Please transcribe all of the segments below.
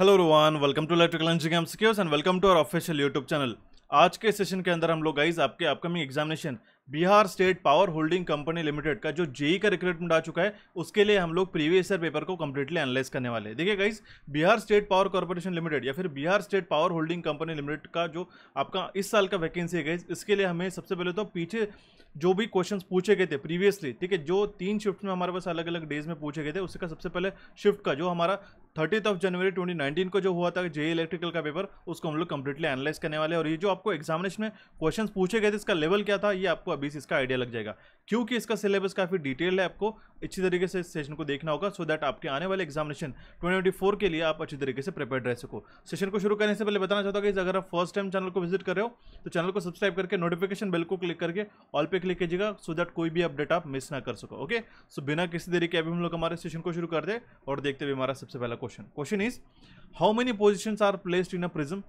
Hello Rohan welcome to electrical engineer secures and welcome to our official YouTube channel आज के session के अंदर हम लोग गाइज आपके upcoming examination Bihar State Power Holding Company Limited का जो जेई e का रिक्रूटमेंट आ चुका है उसके लिए हम लोग प्रीवियस ईयर पेपर को कंप्लीटली एनालाइज करने वाले हैं देखिए guys Bihar State Power Corporation Limited या फिर Bihar State Power Holding Company Limited का जो आपका इस साल का वैकेंसी है गाइज इसके लिए हमें सबसे पहले तो पीछे जो भी क्वेश्चंस पूछे गए थे प्रीवियसली ठीक है जो तीन शिफ्ट में हमारे पास अलग अलग डेज में पूछे गए थे उसका सबसे पहले शिफ्ट का जो हमारा थर्टीथ ऑफ जनवरी 2019 को जो हुआ था जे इलेक्ट्रिकल e का पेपर उसको हम लोग कंप्लीटली एनालाइज करने वाले हैं और ये जो आपको एग्जामिनेशन में क्वेश्चन पूछे गए थे इसका लेवल क्या था ये आपको अभी से इसका आइडिया लग जाएगा क्योंकि इसका सिलेबस काफ़ी डिटेल है आपको अच्छी तरीके से सेशन को देखना होगा सो दैट आपके आने वाले एग्जामिनेशन ट्वेंटी के लिए आप अच्छी तरीके से प्रिपेयर रह सको सेशन को शुरू करने से पहले बताना चाहता हूँ कि अगर आप फर्स्ट टाइम चैनल को विजिट कर रहे हो तो चैनल को सब्सक्राइब करके नोटिफिकेशन बिल को क्लिक करके ऑल पे क्लिक कीजिएगा सो दैट कोई भी अपडेट आप मिस ना कर सको ओके सो बिना किसी देरी के अभी हम लोग हमारे सेशन को शुरू कर दे और देखते हुए हमारा सबसे पहला question question is how many position are placed in a prism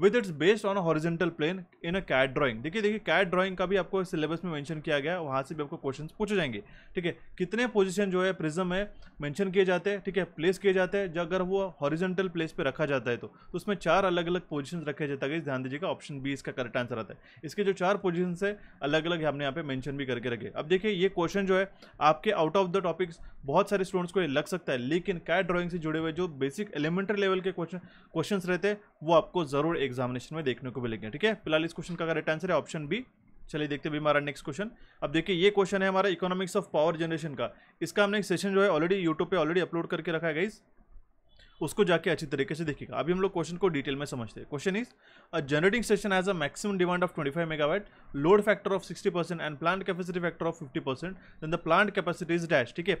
with its based on horizontal plane in a cat drawing देखिए देखिए कैट ड्राइंग का भी आपको सिलेबस में मेंशन किया गया है वहाँ से भी आपको क्वेश्चन पूछे जाएंगे ठीक है कितने पोजीशन जो है प्रिज्म है मेंशन किए जाते हैं ठीक है प्लेस किए जाते हैं अगर वो हॉरिजेंटल प्लेस पे रखा जाता है तो, तो उसमें चार अलग अलग पोजिशन रखे जाता है ध्यान दीजिएगा ऑप्शन बी इसका करेक्ट आंसर आता है इसके जो चार पोजिशन है अलग अलग हमने यहाँ पे मैंशन भी करके रखे अब देखिए ये क्वेश्चन जो है आपके आउट ऑफ द टॉपिक्स बहुत सारे स्टूडेंट्स को ये लग सकता है लेकिन कैट ड्राइंग से जुड़े हुए जो बेसिक एलिमेंट्री लेवल के क्वेश्चन क्वेश्चन रहते हैं वो आपको जरूर एग्जामिनेशन में देखने को मिलेंगे ठीक है फिलहाल इस क्वेश्चन का करेक्ट आंसर है ऑप्शन बी चलिए देखते हैं हमारा नेक्स्ट क्वेश्चन अब देखिए ये क्वेश्चन है हमारा इकोनॉमिक्स ऑफ पावर जनरेशन का इसका हमने एक सेशन जो है ऑलरेडी यूट्यूब पे ऑलरेडी अपलोड करके रखा है गाइज उसको जाके अच्छी तरीके से देखिएगा अभी हम लोग क्वेश्चन को डिटेल में समझते हैं question is a generating station as a maximum demand of 25 megawatt load factor of 60 percent and plant capacity factor of 50 percent then the plant capacity is dash ठीक है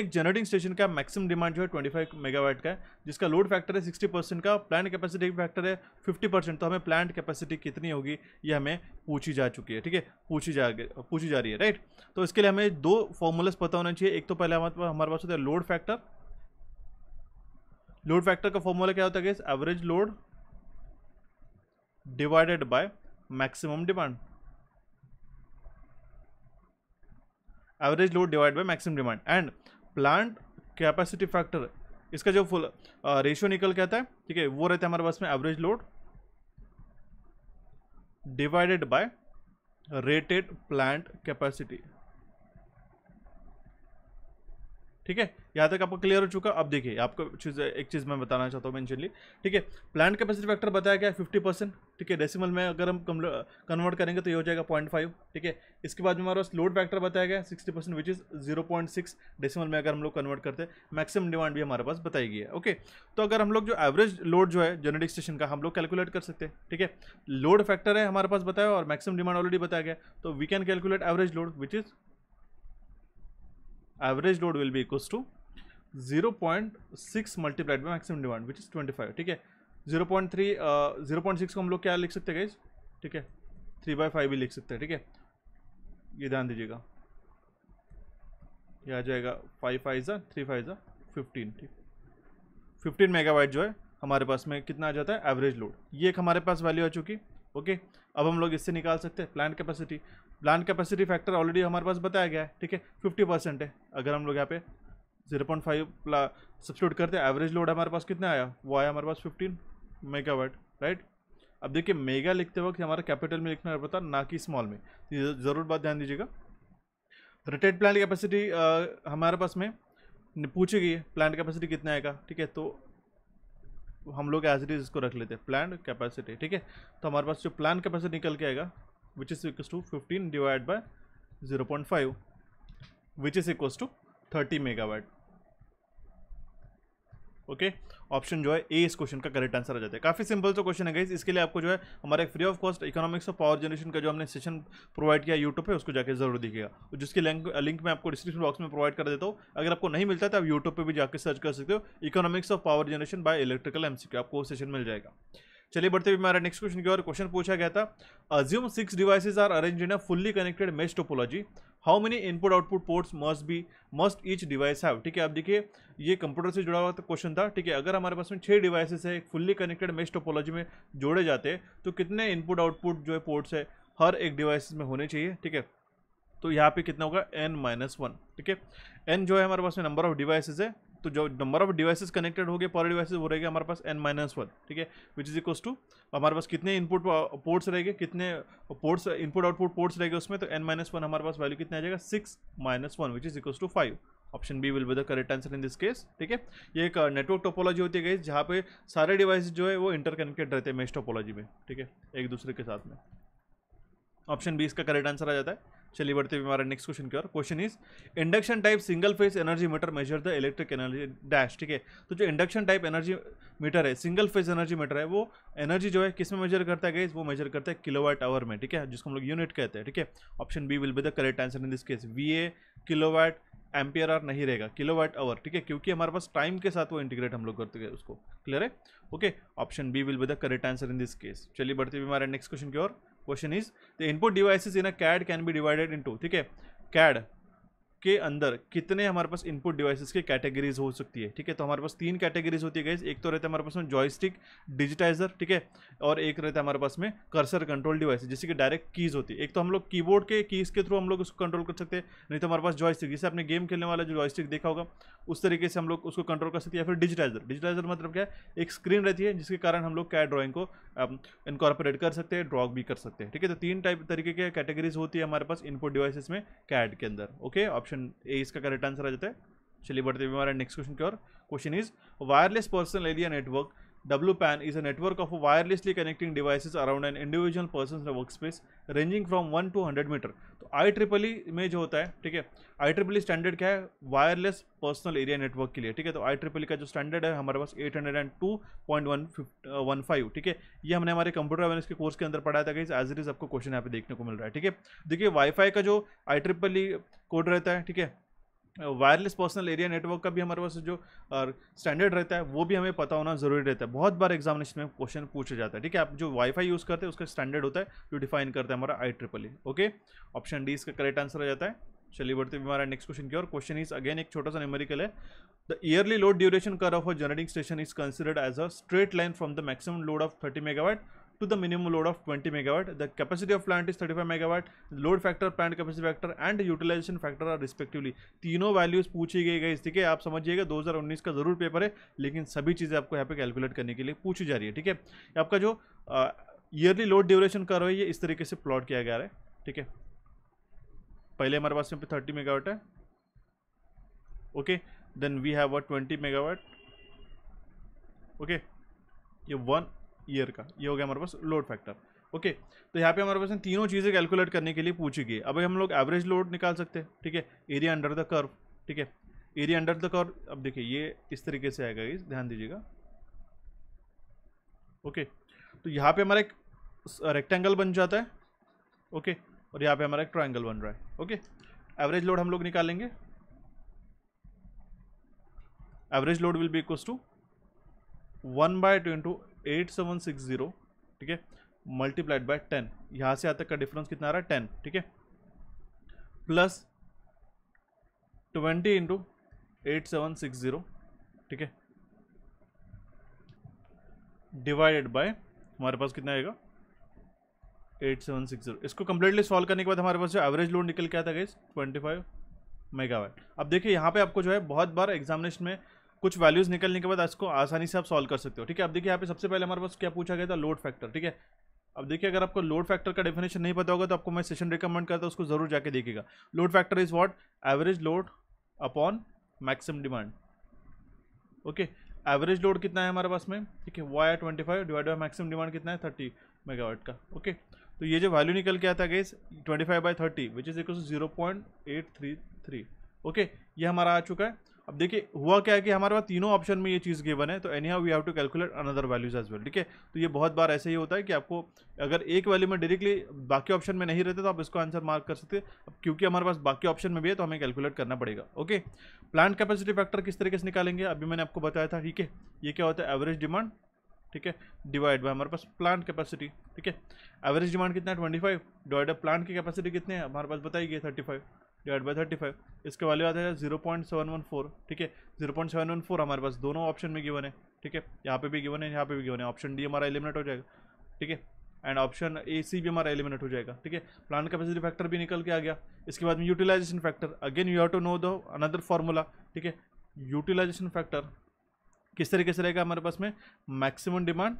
एक जनरेटिंग स्टेशन का maximum demand जो है twenty megawatt का जिसका load factor है sixty का प्लांट कैपेसिटी फैक्टर है फिफ्टी तो हमें प्लांट कैपेसिटी कितनी होगी ये हमें पूछी जा चुकी है ठीक है पूछी जा पूछी जा रही है राइट तो इसके लिए हमें दो फॉर्मूलाज पता होना चाहिए एक तो पहले हमारे पास होता है लोड फैक्टर लोड फैक्टर का फॉर्मूला क्या होता है average load divided by maximum demand average load divide by maximum demand and plant capacity factor इसका जो फुल रेशियो uh, निकल के आता है ठीक है वो रहता है हमारे पास में average load divided by rated plant capacity ठीक है यहाँ तक आपको क्लियर हो चुका अब देखिए आपको चीज़ एक चीज़ मैं बताना चाहता हूँ मैं ठीक है प्लांट कैपेसिटी फैक्टर बताया गया फिफ्टी परसेंट ठीक है डेसिमल में अगर हम कन्वर्ट करेंगे तो ये हो जाएगा पॉइंट फाइव ठीक है इसके बाद में हमारा लोड फैक्टर बताया गया sixty percent which is zero point six decimal में अगर हम लोग कन्वर्ट करते मैक्सिमम डिमांड भी हमारे पास बताई गई है ओके तो अगर हम लोग जो एवरेज लोड जो है जेनेटिक स्टेशन का हम लोग कैलकुलेट कर सकते हैं ठीक है लोड फैक्टर है हमारे पास बताया और मैक्सिमम डिमांड ऑलरेडी बताया गया तो we can calculate average load which is average load will B equals to zero point six multiplied by maximum demand which is twenty five ठीक है zero point three zero point six को हम लोग क्या लिख सकते हैं गाइज ठीक है थ्री बाई फाइव भी लिख सकते हैं ठीक है ये ध्यान दीजिएगा ये आ जाएगा फाइव फाइव ज़ा थ्री फाइव ज़ा फिफ्टीन ठीक फिफ्टीन मेगावाइट जो है हमारे पास में कितना आ जाता है एवरेज लोड ये एक हमारे पास वैल्यू आ चुकी ओके अब हम लोग इससे निकाल सकते हैं plant capacity plan capacity factor already हमारे पास बताया गया है ठीक है फिफ्टी परसेंट है अगर हम लोग यहाँ पे जीरो पॉइंट फाइव सब्सिट्यूट करते हैं एवरेज लोड हमारे पास कितना आया वो आया हमारे पास फिफ्टीन मेगावाट राइट अब देखिए मेगा लिखते वक्त हमारा कैपिटल में लिखना पड़ता ना कि स्मॉल में ज़रूर बात ध्यान दीजिएगा रेटेड प्लान कैपेसिटी हमारे पास में पूछी गई है प्लान कैपेसिटी कितना आएगा ठीक है तो हम लोग एज इट इज़ इसको रख लेते हैं प्लान कैपेसिटी ठीक है तो हमारे पास जो प्लान कैपेसिटी निकल के आएगा which is equals to 15 divided by 0.5 which is equals to 30 megawatt okay okay? Option जो है ए इस क्वेश्चन का करेक्ट आंसर आ जाता है काफ़ी सिंपल सा क्वेश्चन है इसके लिए आपको जो है हमारे फ्री ऑफ कॉस्ट इकोनॉमिक्स और पावर जनरेशन का जो हमने सेशन प्रोवाइड किया यूट्यूब पे उसको जाकर जरूर दिखेगा जिसके लिंक लिंक मैं आपको डिस्क्रिप्शन बॉक्स में प्रोवाइड कर देता हूँ अगर आपको नहीं मिलता तो आप यूट्यूब पर भी जाकर सर्च कर सकते हो economics of power generation by electrical MC आपको वो सेशन मिल जाएगा चलिए बढ़ते हुए हमारा नेक्स्ट क्वेश्चन की ओर क्वेश्चन पूछा गया था assume six devices are arrange in a fully connected mesh topology how many input output ports must be must each device have ठीक है आप देखिए ये कंप्यूटर से जुड़ा हुआ क्वेश्चन तो था ठीक है अगर हमारे पास में छः डिवाइसेस है फुल्ली कनेक्टेड मेस्ट टोपोलॉजी में जोड़े जाते तो कितने इनपुट आउटपुट जो है पोर्ट्स है हर एक डिवाइस में होने चाहिए ठीक है तो यहाँ पे कितना होगा एन माइनस वन ठीक है एन जो है हमारे पास में नंबर ऑफ डिवाइसेज है तो जो नंबर ऑफ डिवाइसेस कनेक्टेड हो गए पर डिवाइसेस वो रहेगा हमारे पास एन माइनस वन ठीक है विच इज इक्वस टू हमारे पास कितने इनपुट पोर्ट्स uh, रहेंगे कितने पोर्ट्स इनपुट आउटपुट पोर्ट्स रहेंगे उसमें तो एन माइनस वन हमारे पास वैल्यू कितना आ जाएगा six minus one which is equals to five option B will be the correct answer in this case ठीक है ये एक नेटवर्क uh, टोपोलॉजी होती है गई जहाँ पे सारे डिवाइस जो है वो इंटरकनेक्टेड रहते हैं मेस्ट टोपोलॉजी में ठीक है एक दूसरे के साथ में ऑप्शन बी इसका करेक्ट आंसर आ जाता है चलिए बढ़ते हुए हमारे नेक्स्ट क्वेश्चन की ओर question is induction type single phase energy meter measure the electric energy dash ठीक है तो जो इंडक्शन टाइप एनर्जी मीटर है सिंगल फेज एनर्जी मीटर है वो एनर्जी जो है किस में मेजर करता है गैस वो मेजर करता है किलोवाट आवर में ठीक है जिसको हम लोग यूनिट कहते हैं ठीक है option B will be the correct answer in this case V A kilowatt ampere R नहीं रहेगा किलोवाट आवर ठीक है क्योंकि हमारे पास टाइम के साथ वो इंटीग्रेट हम लोग करते गए उसको क्लियर है okay option B will be the correct answer in this case चलिए बढ़ते हुए हमारे नेक्स्ट क्वेश्चन की ओर question is the input devices in a CAD can be divided into okay CAD के अंदर कितने हमारे पास इनपुट डिवाइसेस के कैटेगरीज हो सकती है ठीक है तो हमारे पास तीन कैटेगरीज होती है गाइज एक तो रहता है हमारे पास में जॉयस्टिक डिजिटाइजर ठीक है और एक रहता है हमारे पास में कर्सर कंट्रोल डिवाइस जिससे कि डायरेक्ट कीज़ होती है एक तो हम लोग कीबोर्ड के कीज़ के थ्रू हम लोग उसको कंट्रोल कर सकते हैं नहीं तो हमारे पास जॉयस्टिक जैसे आपने गेम खेलने वाला जो जॉयस्टिक देखा होगा उस तरीके से हम लोग उसको कंट्रोल कर सकते हैं या फिर डिजिटाइजर डिजिटाइजर मतलब क्या है एक स्क्रीन रहती है जिसके कारण हम लोग क्या ड्रॉइंग को इनकॉर्पोरेट कर सकते हैं ड्रॉ भी कर सकते हैं ठीक है तो तीन टाइप तरीके के कैटेगरीज होती है हमारे पास इनपुट डिवाइसेस में कैड के अंदर ओके ऑप्शन ऑप्शन ए इसका करेक्ट आंसर आ जाता है चलिए बढ़ते हुए हमारे नेक्स्ट क्वेश्चन की ओर question is wireless personal area network WPAN is a of wirelessly connecting connecting around an an person work space ranging from one two hundred metre तो आई ट्रिपल ई में जो होता है ठीक है आई ट्रिपल ई स्टैंडर्ड क्या है वायरलेस पर्सनल एरिया नेटवर्क के लिए ठीक है तो आई ट्रिपल ई का जो स्टैंडर्ड है हमारे पास eight hundred and two point one one five ठीक है ये हमने हमारे कंप्यूटर अवेयरनेस के कोर्स के अंदर पढ़ाया था गाइज एज इट इज आपको क्वेश्चन यहाँ पे देखने को मिल रहा है ठीक है देखिए वाई फाई का जो आई ट्रिपल ई कोड रहता है ठीक है वायरलेस पर्सनल एरिया नेटवर्क का भी हमारे पास जो स्टैंडर्ड रहता है वो भी हमें पता होना जरूरी रहता है बहुत बार एग्जामिनेशन में क्वेश्चन पूछा जाता है ठीक है आप जो वाईफाई यूज़ करते हैं उसका स्टैंडर्ड होता है जो डिफाइन करता है हमारा I triple E okay option D इसका करेक्ट आंसर हो जाता है चलिए बढ़ते भी हमारा नेक्स्ट क्वेश्चन की और क्वेश्चन इज अगेन एक छोटा सा न्यूमेरिकल है the yearly load duration curve of a generating station is considered as a straight line from the maximum load of thirty megawatt to the minimum load of 20 megawatt. The capacity of plant is 35 megawatt. Load factor, plant capacity factor and utilization factor are respectively. तीनों values पूछी गई गई ठीक है आप समझिएगा 2019 का जरूर पेपर है लेकिन सभी चीज़ें आपको यहाँ पे कैलकुलेट करने के लिए पूछी जा रही है ठीक है आपका जो ईयरली लोड ड्यूरेशन कर रही है इस तरीके से प्लॉट किया गया है ठीक है पहले हमारे पास यहाँ पे थर्टी मेगावाट है okay then we have a twenty megawatt okay ये वन ईयर का ये हो गया हमारे पास लोड फैक्टर ओके तो यहाँ पे हमारे पास तीनों चीज़ें कैलकुलेट करने के लिए पूछी गई अभी हम लोग एवरेज लोड निकाल सकते हैं ठीक है एरिया अंडर द कर्व ठीक है एरिया अंडर द कर्व अब देखिए ये इस तरीके से आएगा इस ध्यान दीजिएगा ओके तो यहाँ पे हमारा एक रेक्टेंगल बन जाता है ओके और यहाँ पे हमारा एक ट्राइंगल बन रहा है ओके एवरेज लोड हम लोग निकालेंगे average load will be equal to one by two into eight seven six zero ठीक है मल्टीप्लाइड बाय टेन यहाँ से यहाँ तक का डिफरेंस कितना आ रहा है टेन ठीक है plus twenty into eight seven six zero ठीक है डिवाइडेड बाय हमारे पास कितना आएगा एट सेवन सिक्स जीरो इसको कंप्लीटली सॉल्व करने के बाद हमारे पास जो एवरेज लोड निकल के आता गई ट्वेंटी फाइव मेगावाट अब देखिए यहाँ पे आपको जो है बहुत बार एग्जामिनेशन में कुछ वैल्यूज निकलने के बाद इसको आसानी से आप सॉल्व कर सकते हो ठीक है अब देखिए यहाँ पे सबसे पहले हमारे पास क्या पूछा गया था लोड फैक्टर ठीक है अब देखिए अगर आपको लोड फैक्टर का डेफिनेशन नहीं पता होगा तो आपको मैं सेशन रिकमेंड करता हूँ उसको जरूर जाके देखिएगा load factor is what average load upon maximum demand okay average load कितना है हमारे पास में ठीक है Y twenty five divide by maximum demand कितना है थर्टी मेगावाट का ओके okay. तो ये जो वैल्यू निकल के आता है guess twenty five by thirty which is equal to zero point eight three three okay ये हमारा आ चुका है अब देखिए हुआ क्या है कि हमारे पास तीनों ऑप्शन में ये चीज़ गिवन है तो anyhow we have to calculate another values as well ठीक है तो ये बहुत बार ऐसे ही होता है कि आपको अगर एक वैल्यू में डायरेक्टली बाकी ऑप्शन में नहीं रहते तो आप इसको आंसर मार्क कर सकते अब क्योंकि हमारे पास बाकी ऑप्शन में भी है तो हमें कैलकुलेट करना पड़ेगा ओके प्लांट कैपेसिटी फैक्टर किस तरीके से निकालेंगे अभी मैंने आपको बताया था ठीक है ये क्या होता है एवरेज डिमांड ठीक है डिवाइड बाय हमारे पास प्लांट कैपेसिटी ठीक है एवरेज डिमांड कितना है ट्वेंटी फाइव डिवाइड प्लांट की कैपेसिटी कितने है हमारे पास बताइए thirty five divide by thirty five इसके वाले आ जाएगा zero point seven one four ठीक है zero point seven one four हमारे पास दोनों ऑप्शन में गिवन है ठीक है यहाँ पे भी गिवन है यहाँ पे भी गिवन है ऑप्शन डी हमारा एलिमिनेट हो जाएगा ठीक है एंड ऑप्शन ए सी भी हमारा एलिमिनेट हो जाएगा ठीक है प्लान कैपेसिटी फैक्टर भी निकल के आ गया इसके बाद में utilization factor again you have to know the another formula ठीक है यूटिलाइजेशन फैक्टर किस तरीके से रहेगा हमारे पास में maximum demand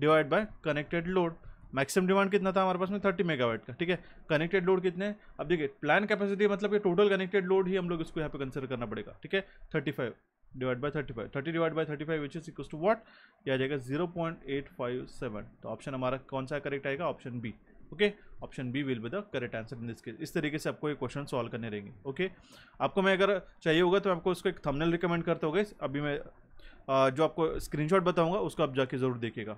divide by connected load maximum demand कितना था हमारे पास में थर्टी मेगावाट का ठीक है कनेक्टेड लोड कितने अब देखिए प्लान कैपेसिटी मतलब कि टोटल कनेक्टेड लोड ही हम लोग इसको यहाँ पे कंसिडर करना पड़ेगा ठीक है thirty five divide by thirty five thirty divide by thirty five which is equal to what यह आ जाएगा zero point eight five seven तो ऑप्शन हमारा कौन सा करेक्ट आएगा option B okay option B will be the correct answer in this case इस तरीके से आपको ये क्वेश्चन सॉल्व करने रहेंगे ओके okay? आपको मैं अगर चाहिए होगा तो आपको उसको एक थंबनेल रिकमेंड करता होगा अभी मैं जो आपको स्क्रीनशॉट बताऊंगा उसको आप जाके ज़रूर देखिएगा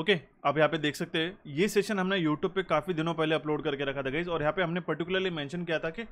ओके okay, आप यहाँ पे देख सकते हैं ये सेशन हमने यूट्यूब पे काफ़ी दिनों पहले अपलोड करके रखा था गाइज और यहाँ पे हमने पर्टिकुलरली मेंशन किया था कि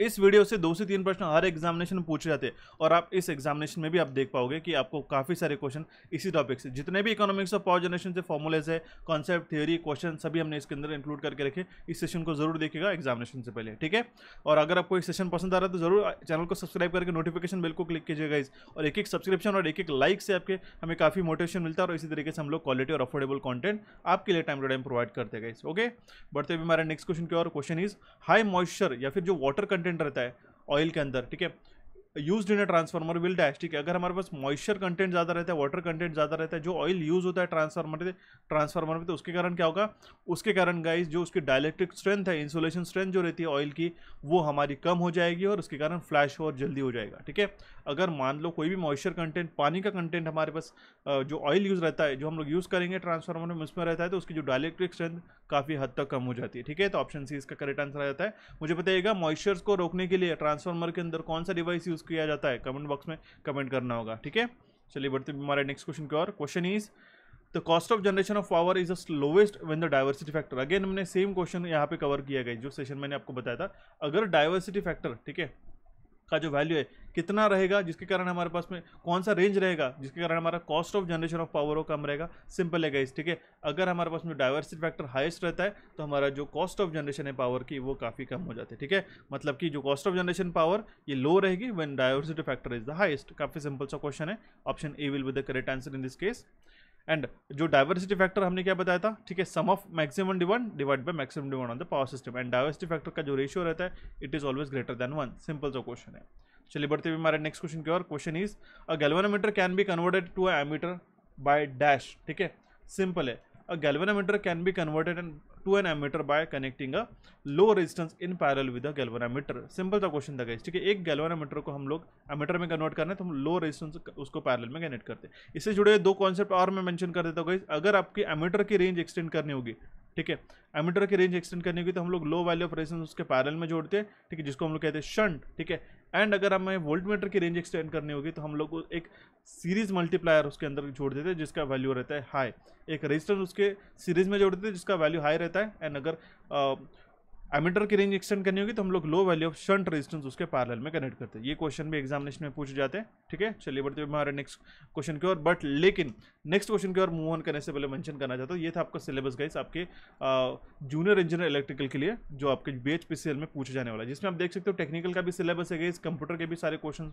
इस वीडियो से दो से तीन प्रश्न हर एग्जामिनेशन में पूछे जाते हैं और आप इस एग्जामिनेशन में भी आप देख पाओगे कि आपको काफ़ी सारे क्वेश्चन इसी टॉपिक से जितने भी इकोनॉमिक्स और पावर जनरेशन से फॉर्मुलेज है कॉन्सेप्ट थ्योरी क्वेश्चन सभी हमने इसके अंदर इंक्लूड करके रखे इस सेशन को जरूर देखिएगा एग्जामिनेशन से पहले ठीक है और अगर आपको इस सेशन पसंद आ रहा है तो जरूर चैनल को सब्सक्राइब करके नोटिफिकेशन बिल को क्लिक कीजिएगा इस और एक एक सब्सक्रिप्शन और एक एक लाइक से आपके हमें काफ़ी मोटिवेशन मिलता है और इसी तरीके से हम लोग क्वालिटी और अफोर्डेबल कॉन्टेंट आपके लिए टाइम टू टाइम प्रोवाइड करते गए ओके बढ़ते भी हमारे नेक्स्ट क्वेश्चन की और क्वेश्चन इज हाई मॉइस्चर या फिर जो वाटर कंटेंट कंटेंट रहता है ऑयल के अंदर ठीक है use in a transformer will dash ठीक है अगर हमारे पास मॉइस्चर कंटेंट ज़्यादा रहता है वाटर कंटेंट ज़्यादा रहता है जो ऑयल यूज़ होता है ट्रांसफार्मर ट्रांसफार्मर में तो उसके कारण क्या होगा उसके कारण गाइस जो उसकी डायलेक्ट्रिक स्ट्रेंथ है इंसुलेशन स्ट्रेंथ जो रहती है ऑयल की वो हमारी कम हो जाएगी और उसके कारण फ्लैश और जल्दी हो जाएगा ठीक है अगर मान लो कोई भी मॉइस्चर कंटेंट पानी का कंटेंट हमारे पास जो ऑयल यूज़ रहता है जो हम लोग यूज़ करेंगे ट्रांसफार्मर में उसमें रहता है तो उसकी जो डायलेक्ट्रिक स्ट्रेंथ काफ़ी हद तक कम हो जाती है ठीक है तो ऑप्शन सी इसका करेक्ट आंसर आ जाता है मुझे बताइएगा मॉइस्चर्स को रोकने के लिए ट्रांसफार्मर के अंदर कौन सा डिवाइस यूज़ यूज़ किया जाता है कमेंट बॉक्स में कमेंट करना होगा ठीक है चलिए बढ़ते हमारे नेक्स्ट क्वेश्चन की और question is the cost of generation of power is the lowest when the diversity factor again हमने सेम क्वेश्चन यहाँ पे कवर किया गया जो सेशन मैंने आपको बताया था अगर डायवर्सिटी फैक्टर ठीक है का जो वैल्यू है कितना रहेगा जिसके कारण हमारे पास में कौन सा रेंज रहेगा जिसके कारण हमारा cost of generation of power वो कम रहेगा सिंपल है गाइस ठीक है अगर हमारे पास में डाइवर्सिटी फैक्टर हाईएस्ट रहता है तो हमारा जो कॉस्ट ऑफ जनरेशन है पावर की वो काफ़ी कम हो जाती है ठीक है मतलब कि जो कॉस्ट ऑफ जनरेशन पावर ये लो रहेगी when diversity factor is the highest काफ़ी सिंपल सा क्वेश्चन है option A will be the correct answer in this case and जो डायवर्सिटी फैक्टर हमने क्या बताया था ठीक है sum of maximum डिवन divide by maximum demand on the power system and diversity factor का जो रेशियो रहता है it is always greater than one simple सा क्वेश्चन है चलिए बढ़ते हुए हमारे नेक्स्ट क्वेश्चन की और question is a galvanometer can be converted to a ammeter by dash ठीक है सिंपल है a galvanometer can be converted and to an ammeter by connecting a low resistance in parallel with a galvanometer simple था question था guys ठीक है एक metre को हम लोग एमीटर में कन्वर्ट करना है तो हम लो रेजिस्टेंस उसको पैरल में कनेक्ट करते हैं इससे जुड़े दो कॉन्सेप्ट और मैं मेंशन कर देता हूँ गाइस अगर आपकी एमीटर की रेंज एक्सटेंड करनी होगी ठीक है एमीटर की रेंज एक्सटेंड करनी होगी तो हम लोग लो वैल्यू ऑफ रेजिस्टेंस उसके पैरल में जोड़ते हैं ठीक है जिसको हम लोग कहते हैं शंट ठीक है एंड अगर हमें वोल्ट मीटर की रेंज एक्सटेंड करनी होगी तो हम लोग एक सीरीज मल्टीप्लायर उसके अंदर जोड़ देते हैं जिसका वैल्यू रहता है हाई एक रजिस्टर उसके सीरीज में जोड़ देते हैं जिसका वैल्यू हाई रहता है एंड अगर एमिटर की रेंज एक्सटेंड करनी होगी तो हम लोग low value of shunt resistance उसके पैरेलल में कनेक्ट करते हैं ये क्वेश्चन भी एग्जामिनेशन में पूछ जाते हैं ठीक है चलिए बढ़ते हमारे नेक्स्ट क्वेश्चन की ओर बट लेकिन नेक्स्ट क्वेश्चन की ओर मूव ऑन करने से पहले मेंशन करना चाहता हूँ ये था आपका सिलेबस गाइस आपके जूनियर इंजीनियर इलेक्ट्रिकल के लिए जो आपके बी में पूछे जाने वाला है जिसमें आप देख सकते हो टेक्निकल का भी सिलेबस है गाइस कंप्यूटर के भी सारे क्वेश्चन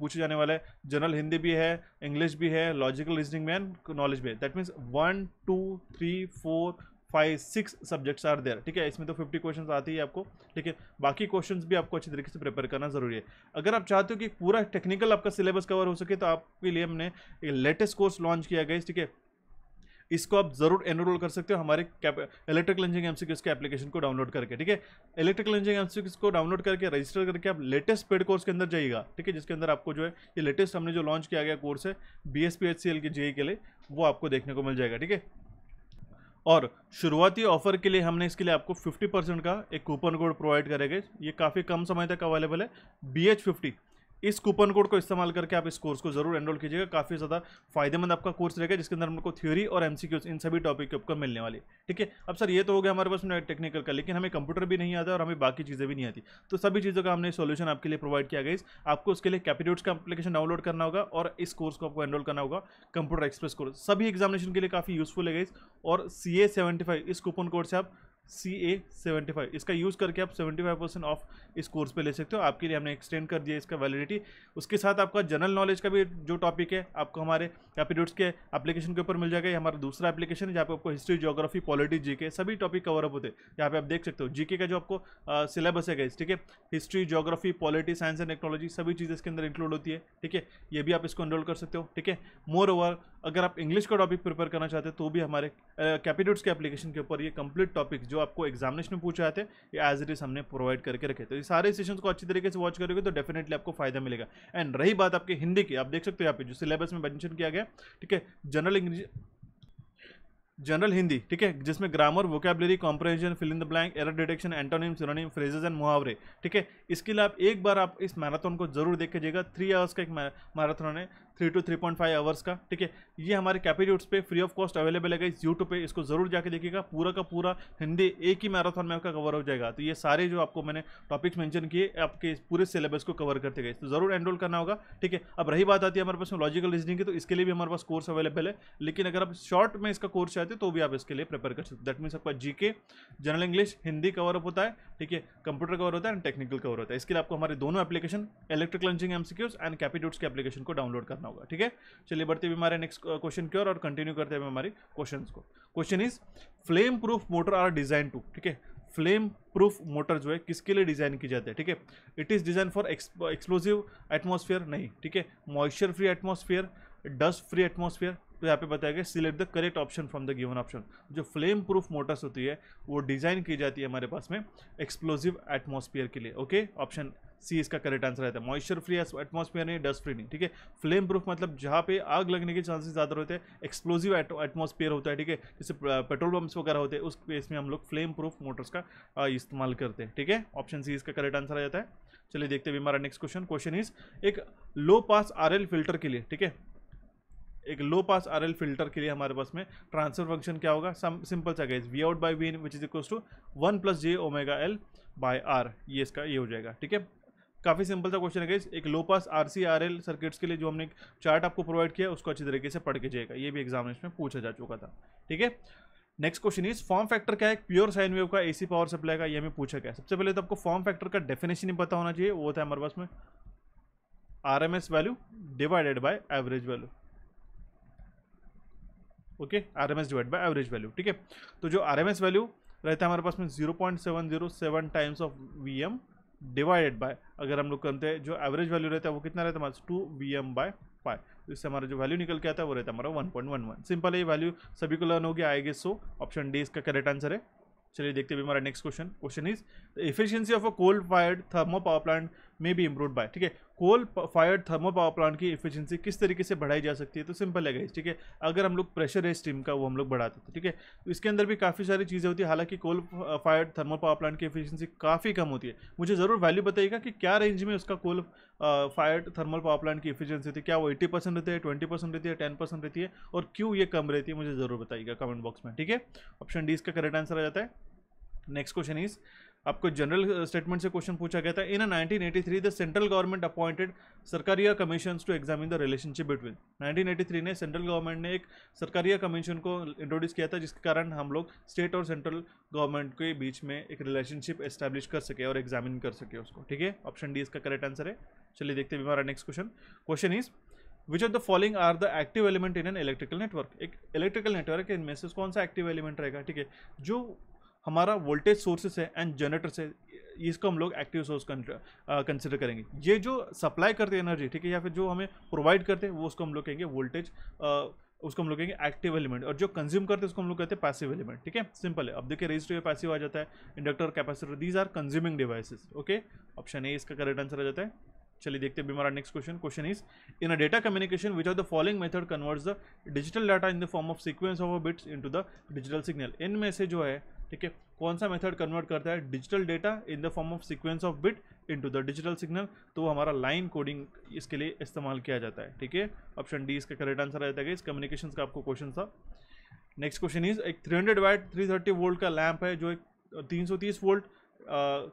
पूछे जाने वाले हैं जनरल हिंदी भी है इंग्लिश भी है लॉजिकल रीजनिंग में एंड नॉलेज भी है that means one two three four five six subjects are there ठीक है इसमें तो फिफ्टी क्वेश्चन आते ही आपको ठीक है बाकी क्वेश्चन भी आपको अच्छे तरीके से प्रिपेयर करना जरूरी है अगर आप चाहते हो कि पूरा टेक्निकल आपका सिलेबस कवर हो सके तो आपके लिए हमने लेटेस्ट कोर्स लॉन्च किया गया ठीक है इसको आप जरूर एनरोल कर सकते हो हमारे इलेक्ट्रिक एम एमसीक्यूज के एप्लीकेशन को डाउनलोड करके ठीक है इलेक्ट्रिकल एम सी एमसीक्यूज को डाउनलोड करके रजिस्टर करके आप लेटेस्ट पेड कोर्स के अंदर जाइएगा ठीक है जिसके अंदर आपको जो है ये लेटेस्ट हमने जो लॉन्च किया गया कोर्स है B S P H C L के जे e के लिए वो आपको देखने को मिल जाएगा ठीक है और शुरुआती ऑफर के लिए हमने इसके लिए आपको 50 परसेंट का एक कूपन कोड प्रोवाइड करेंगे ये काफ़ी कम समय तक अवेलेबल है बी एच फिफ्टी इस कूपन कोड को इस्तेमाल करके आप इस कोर्स को जरूर एनरोल कीजिएगा काफ़ी ज़्यादा फायदेमंद आपका कोर्स रहेगा जिसके अंदर हमको थ्योरी और एमसीक्यूज इन सभी टॉपिक के ऊपर मिलने वाली ठीक है अब सर ये तो हो गया हमारे पास टेक्निकल का लेकिन हमें कंप्यूटर भी नहीं आता और हमें बाकी चीज़ें भी नहीं आती तो सभी चीज़ों का हमने सोल्यूशन आपके लिए प्रोवाइड किया गया आपको उसके लिए कैपिटोट्स का एप्लीकेशन डाउनलोड करना होगा और इस कोर्स को आपको एनरोल करना होगा कंप्यूटर एक्सप्रेस कोर्स सभी एग्जामिनेशन के लिए काफ़ी यूजफुल है गई और सी ए इस कूपन कोड से आप सी ए सेवेंटी फाइव इसका यूज़ करके आप सेवेंटी फाइव परसेंट ऑफ इस कोर्स पे ले सकते हो आपके लिए हमने एक्सटेंड कर दिया इसका वैलिडिटी उसके साथ आपका जनरल नॉलेज का भी जो टॉपिक है आपको हमारे एपीरियड्स के एप्लीकेशन के ऊपर मिल जाएगा ये हमारा दूसरा एप्लीकेशन है जहाँ पे आपको हिस्ट्री जोग्राफी जी जीके सभी टॉपिक कवर अप होते हैं यहाँ पे आप देख सकते हो जीके का जो आपको सिलेबस है गई ठीक है history geography politics science and technology सभी चीज़ें इसके अंदर इंक्लूड होती है ठीक है ये भी आप इसको इनरोल कर सकते हो ठीक है मोर ओवर अगर आप इंग्लिश का टॉपिक प्रिपेयर करना चाहते हो तो भी हमारे कैपिटोट्स के एप्लीकेशन के ऊपर ये कंप्लीट टॉपिक जो जो आपको एग्जामिनेशन में पूछे आते हैं एज इट इज़ हमने प्रोवाइड करके रखे तो ये सारे सेशन को अच्छी तरीके से वॉच करोगे तो डेफिनेटली आपको फायदा मिलेगा एंड रही बात आपके हिंदी की आप देख सकते हो यहाँ पे जो सिलेबस में मैंशन किया गया ठीक है जनरल इंग्लिश जनरल हिंदी ठीक है जिसमें grammar vocabulary comprehension fill in the blank error detection antonym synonym phrases and मुहावरे ठीक है इसके लिए आप एक बार आप इस मैराथन को जरूर देख लीजिएगा थ्री आवर्स का एक मैराथन है three two three point five hours का ठीक है ये हमारे कैपीट्यूट्स पे फ्री ऑफ कॉस्ट अवेलेबल है इस यूट्यूब पे इसको ज़रूर जाके देखिएगा पूरा का पूरा हिंदी एक ही मैराथन में आपका कवर हो जाएगा तो ये सारे जो आपको मैंने टॉपिक्स मैंशन किए आपके पूरे सिलेबस को कवर करते गए तो ज़रूर एनरोल करना होगा ठीक है अब रही बात आती है हमारे पास लॉजिकल रीजनिंग की तो इसके लिए भी हमारे पास कोर्स अवेलेबल है लेकिन अगर आप शॉर्ट में इसका कोर्स चाहते तो भी आप इसके लिए प्रेपर कर सकते दैट मीन्स आपका GK general English Hindi cover up होता है ठीक है कंप्यूटर कवर होता है एंड टेक्निकल कवर होता है इसके लिए आपको हमारे दोनों application electric launching MCQs and captitudes के एप्लीकेशन को डाउनलोड करना करना होगा ठीक है चलिए बढ़ते भी हमारे नेक्स्ट क्वेश्चन की ओर और कंटिन्यू करते हैं हमारे क्वेश्चन को question is flame proof motor are design to ठीक है फ्लेम प्रूफ मोटर जो है किसके लिए डिज़ाइन की जाती है ठीक है it is design for explosive atmosphere नहीं ठीक है moisture free atmosphere dust free atmosphere तो यहाँ पे बताया गया select the correct option from the given option जो फ्लेम प्रूफ मोटर्स होती है वो डिज़ाइन की जाती है हमारे पास में एक्सप्लोजिव एटमोसफियर के लिए ओके ऑप्शन सी इसका करेक्ट आंसर रहता है मॉइस्चर फ्री एटमॉस्फेयर नहीं डस्ट फ्री नहीं ठीक है फ्लेम प्रूफ मतलब जहाँ पे आग लगने के चांसेस ज़्यादा रहते हैं एक्सप्लोजिव एटमॉस्फेयर होता है ठीक है जैसे पेट्रोल पम्प्स वगैरह होते हैं उस केस में हम लोग फ्लेम प्रूफ मोटर्स का इस्तेमाल करते हैं ठीक है ऑप्शन सी इसका करेक्ट आंसर आ जाता है चलिए देखते हैं हमारा नेक्स्ट क्वेश्चन क्वेश्चन इज एक लो पास आर फिल्टर के लिए ठीक है एक low pass R L filter के लिए हमारे पास में ट्रांसफर फंक्शन क्या होगा सिंपल सा guys V out by V in which is equal to one plus J omega L by R ये इसका ये हो जाएगा ठीक है काफ़ी सिंपल सा क्वेश्चन है गाइज एक low pass R C R L circuits के लिए जो हमने चार्ट आपको प्रोवाइड किया उसको अच्छी तरीके से पढ़ के जाएगा ये भी एग्जाम में पूछा जा चुका था ठीक है next question is form factor क्या है प्योर साइन वेव का एसी पावर सप्लाई का ये हमें पूछा गया सबसे पहले तो आपको फॉर्म फैक्टर का डेफिनेशन ही पता होना चाहिए वो था हमारे पास में R M S value divided by average value okay R M S divide by average value ठीक है तो जो आर एम एस वैल्यू रहता है हमारे पास में zero point seven zero seven times of V M divided by अगर हम लोग करते हैं जो एवरेज वैल्यू रहता है वो कितना रहता है हमारा two V M by five तो इससे हमारा जो वैल्यू निकल के आता है वो रहता है हमारा one point one one simple है ये वैल्यू सभी को लर्न हो गया आएगी सो ऑप्शन डी इसका करेक्ट आंसर है चलिए देखते हैं हमारा next question question is the efficiency of a cold fired thermo power plant may be improve by ठीक है coal fired thermo power plant की इफिशियंसी किस तरीके से बढ़ाई जा सकती है तो सिंपल है गई ठीक है अगर हम लोग प्रेशर है स्टीम का वो हम लोग बढ़ाते थे ठीक है तो इसके अंदर भी काफ़ी सारी चीज़ें होती है हालांकि coal fired thermo power plant की इफिशियंसी काफ़ी कम होती है मुझे ज़रूर वैल्यू बताइएगा कि क्या रेंज में उसका coal fired thermal power plant की इफिशियंसी थी क्या वो एट्टी परसेंट रहती है ट्वेंटी परसेंट रहती है टेन परसेंट रहती है और क्यों ये कम रहती है मुझे ज़रूर बताइएगा कमेंट बॉक्स में ठीक है ऑप्शन डी इसका करेक्ट आंसर आ जाता है नेक्स्ट क्वेश्चन इज़ आपको जनरल स्टेटमेंट uh, से क्वेश्चन पूछा गया था in nineteen eighty three the central government appointed Sarkaria commission to examine the relationship between three ने सेंट्रल गवर्नमेंट ने एक सरकारिया कमीशन को इंट्रोड्यूस किया था जिसके कारण हम लोग स्टेट और सेंट्रल गवर्नमेंट के बीच में एक रिलेशनशिप एस्टैब्लिश कर सके और एग्जामिन कर सके उसको ठीक है ऑप्शन डी इसका करेक्ट आंसर है चलिए देखते हैं हमारा next question question is which of the following are the active element in an electrical network एक इलेक्ट्रिकल नेटवर्क इनमें से कौन सा एक्टिव एलिमेंट रहेगा ठीक है जो हमारा वोल्टेज सोर्सेस है एंड जनरेटर से इसको हम लोग एक्टिव सोर्स कंसिडर करेंगे ये जो सप्लाई करते हैं एनर्जी ठीक है या फिर जो हमें प्रोवाइड करते हैं वो उसको हम लोग कहेंगे वोल्टेज uh, उसको हम लोग कहेंगे एक्टिव एलिमेंट और जो कंज्यूम करते हैं उसको हम लोग कहते हैं पैसिव एलिमेंट ठीक है सिंपल है अब देखिए रजिस्टर पैसिव आ जाता है inductor capacitor these are consuming devices okay option A इसका करेक्ट आंसर आ जाता है चलिए देखते हैं हमारा next question question is in a data communication which are the following method converts the digital data in the form of sequence of bits into the digital signal इनमें से जो है ठीक है कौन सा मेथड कन्वर्ट करता है digital data in the form of sequence of bit into the digital signal तो वो हमारा लाइन कोडिंग इसके लिए इस्तेमाल किया जाता है ठीक है ऑप्शन डी इसका करेक्ट आंसर आ जाता है इस कम्युनिकेशन का आपको क्वेश्चन था नेक्स्ट क्वेश्चन इज एक 300 हंड्रेड वाइट थ्री वोल्ट का लैंप है जो एक तीन वोल्ट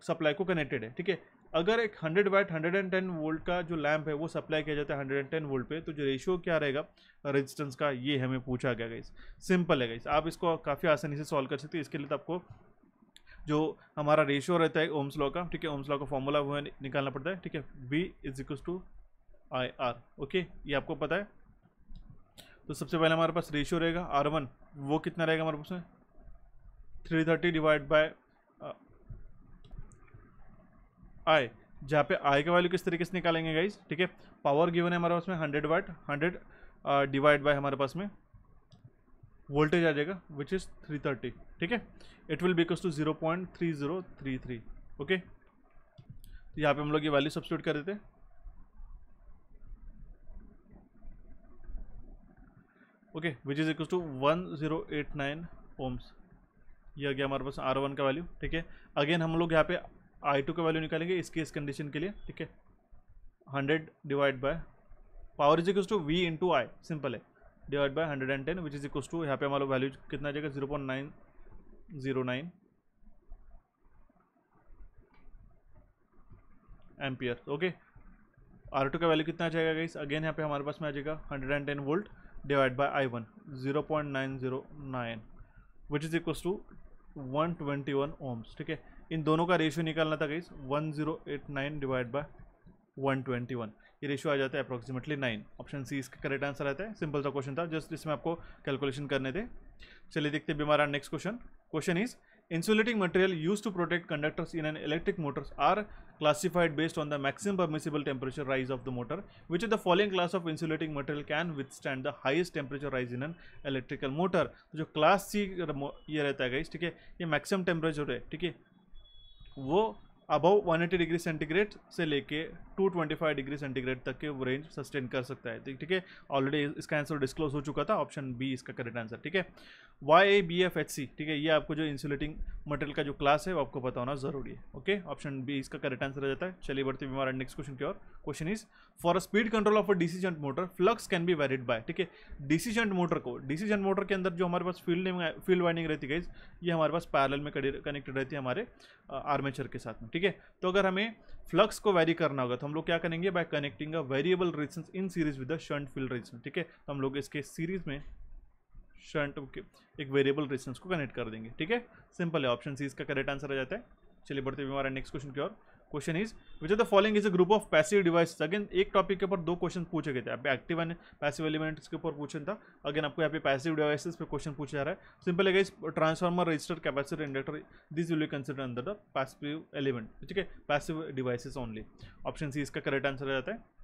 सप्लाई को कनेक्टेड है ठीक है अगर एक 100 वाट 110 वोल्ट का जो लैंप है वो सप्लाई किया जाता है 110 वोल्ट पे तो जो रेशियो क्या रहेगा रेजिस्टेंस का ये हमें पूछा गया गाइस सिंपल है गाइस आप इसको काफ़ी आसानी से सॉल्व कर सकते हैं इसके लिए तो आपको जो हमारा रेशियो रहता है ओम्स लॉ का ठीक है ओम्स लॉ का फॉर्मूला वो निकालना पड़ता है ठीक है B is equal to I R okay ये आपको पता है तो सबसे पहले हमारे पास रेशियो रहेगा आर वन वो कितना रहेगा हमारे पास में three thirty divide by I जहाँ पे आई का वैल्यू किस तरीके से निकालेंगे गाइज ठीक है पावर गिवन है हमारे पास में hundred watt hundred divide by हमारे पास में वोल्टेज आ जाएगा विच इज़ थ्री थर्टी ठीक है it will because to zero point three zero three three okay तो यहाँ पे हम लोग ये वैल्यू सब्सिट्यूट कर देते okay which is equal to one zero eight nine ohms ये आ गया हमारे पास आर वन का वैल्यू ठीक है अगेन हम लोग यहाँ पे आई टू का वैल्यू निकालेंगे इसकी इस कंडीशन के लिए ठीक है hundred divide by power is equal to V into I simple है divide by hundred and ten which is equal to यहाँ पे हमारा वैल्यू कितना आ जाएगा zero point nine zero nine ampere okay R two का वैल्यू कितना आ जाएगा इस अगेन यहाँ पे हमारे पास में आ जाएगा hundred and ten volt divide by I one zero point nine zero nine which is equal to one twenty one ohms ठीक है इन दोनों का रेशियो निकालना था गई नाइन डिवाइड बाय 121 ये रेशियो आ जाता है अप्रोक्सीमेटली नाइन ऑप्शन सी इसका करेक्ट आंसर रहता है सिंपल सा क्वेश्चन था जस्ट इसमें आपको कैलकुलेशन करने थे चलिए देखते बीमार next question question is insulating material use to protect conductors in an electric motors are classified based on the maximum permissible temperature rise of the motor which is the following class of insulating material can withstand the highest temperature rise in an electrical motor जो class C ये रहता है guys ठीक है ये maximum temperature है ठीक है वो अबव 180 डिग्री सेंटीग्रेड से लेके 225 डिग्री सेंटीग्रेड तक के वो रेंज सस्टेन कर सकता है ठीक है ऑलरेडी इसका आंसर डिस्क्लोज हो चुका था ऑप्शन बी इसका करेक्ट आंसर ठीक है Y A B F H C ठीक है ये आपको जो इंसुलेटिंग मटेरियल का जो क्लास है वो आपको पता होना जरूरी है ओके ऑप्शन बी इसका करेक्ट आंसर आ जाता है चलिए बढ़ते हमारा नेक्स्ट क्वेश्चन की और question is for a speed control of a DC shunt motor flux can be varied by ठीक है डिसीजेंट मोटर को डिसीजन मोटर के अंदर जो हमारे पास फील्ड फील्ड वाइनिंग रहती है ये हमारे पास पैरल में कनेक्टेड रहती है हमारे आर्मेचर के साथ में ठीक है तो अगर हमें फ्लक्स को वेरी करना होगा तो हम लोग क्या करेंगे by connecting a variable region in series with the shunt field region ठीक है तो हम लोग इसके सीरीज में शंट के एक वेरिएबल रेजिस्टेंस को कनेक्ट कर देंगे ठीक है सिंपल है ऑप्शन सी इसका करेक्ट आंसर आ जाता है चलिए बढ़ते हुए हमारा नेक्स्ट क्वेश्चन की ओर question is which are the following is a group of passive device again एक टॉपिक के ऊपर दो क्वेश्चन पूछे गए थे आप एक्टिव एंड पैसिव एलिमेंट्स के ऊपर पूछा था अगेन आपको यहाँ पे पैसिव डिवाइसेस पे क्वेश्चन पूछा जा रहा है सिंपल है इस transformer resistor capacitor inductor this will consider अंदर द पैसिव एलिमेंट ठीक है passive devices only option C इसका करेक्ट आंसर आ जाता है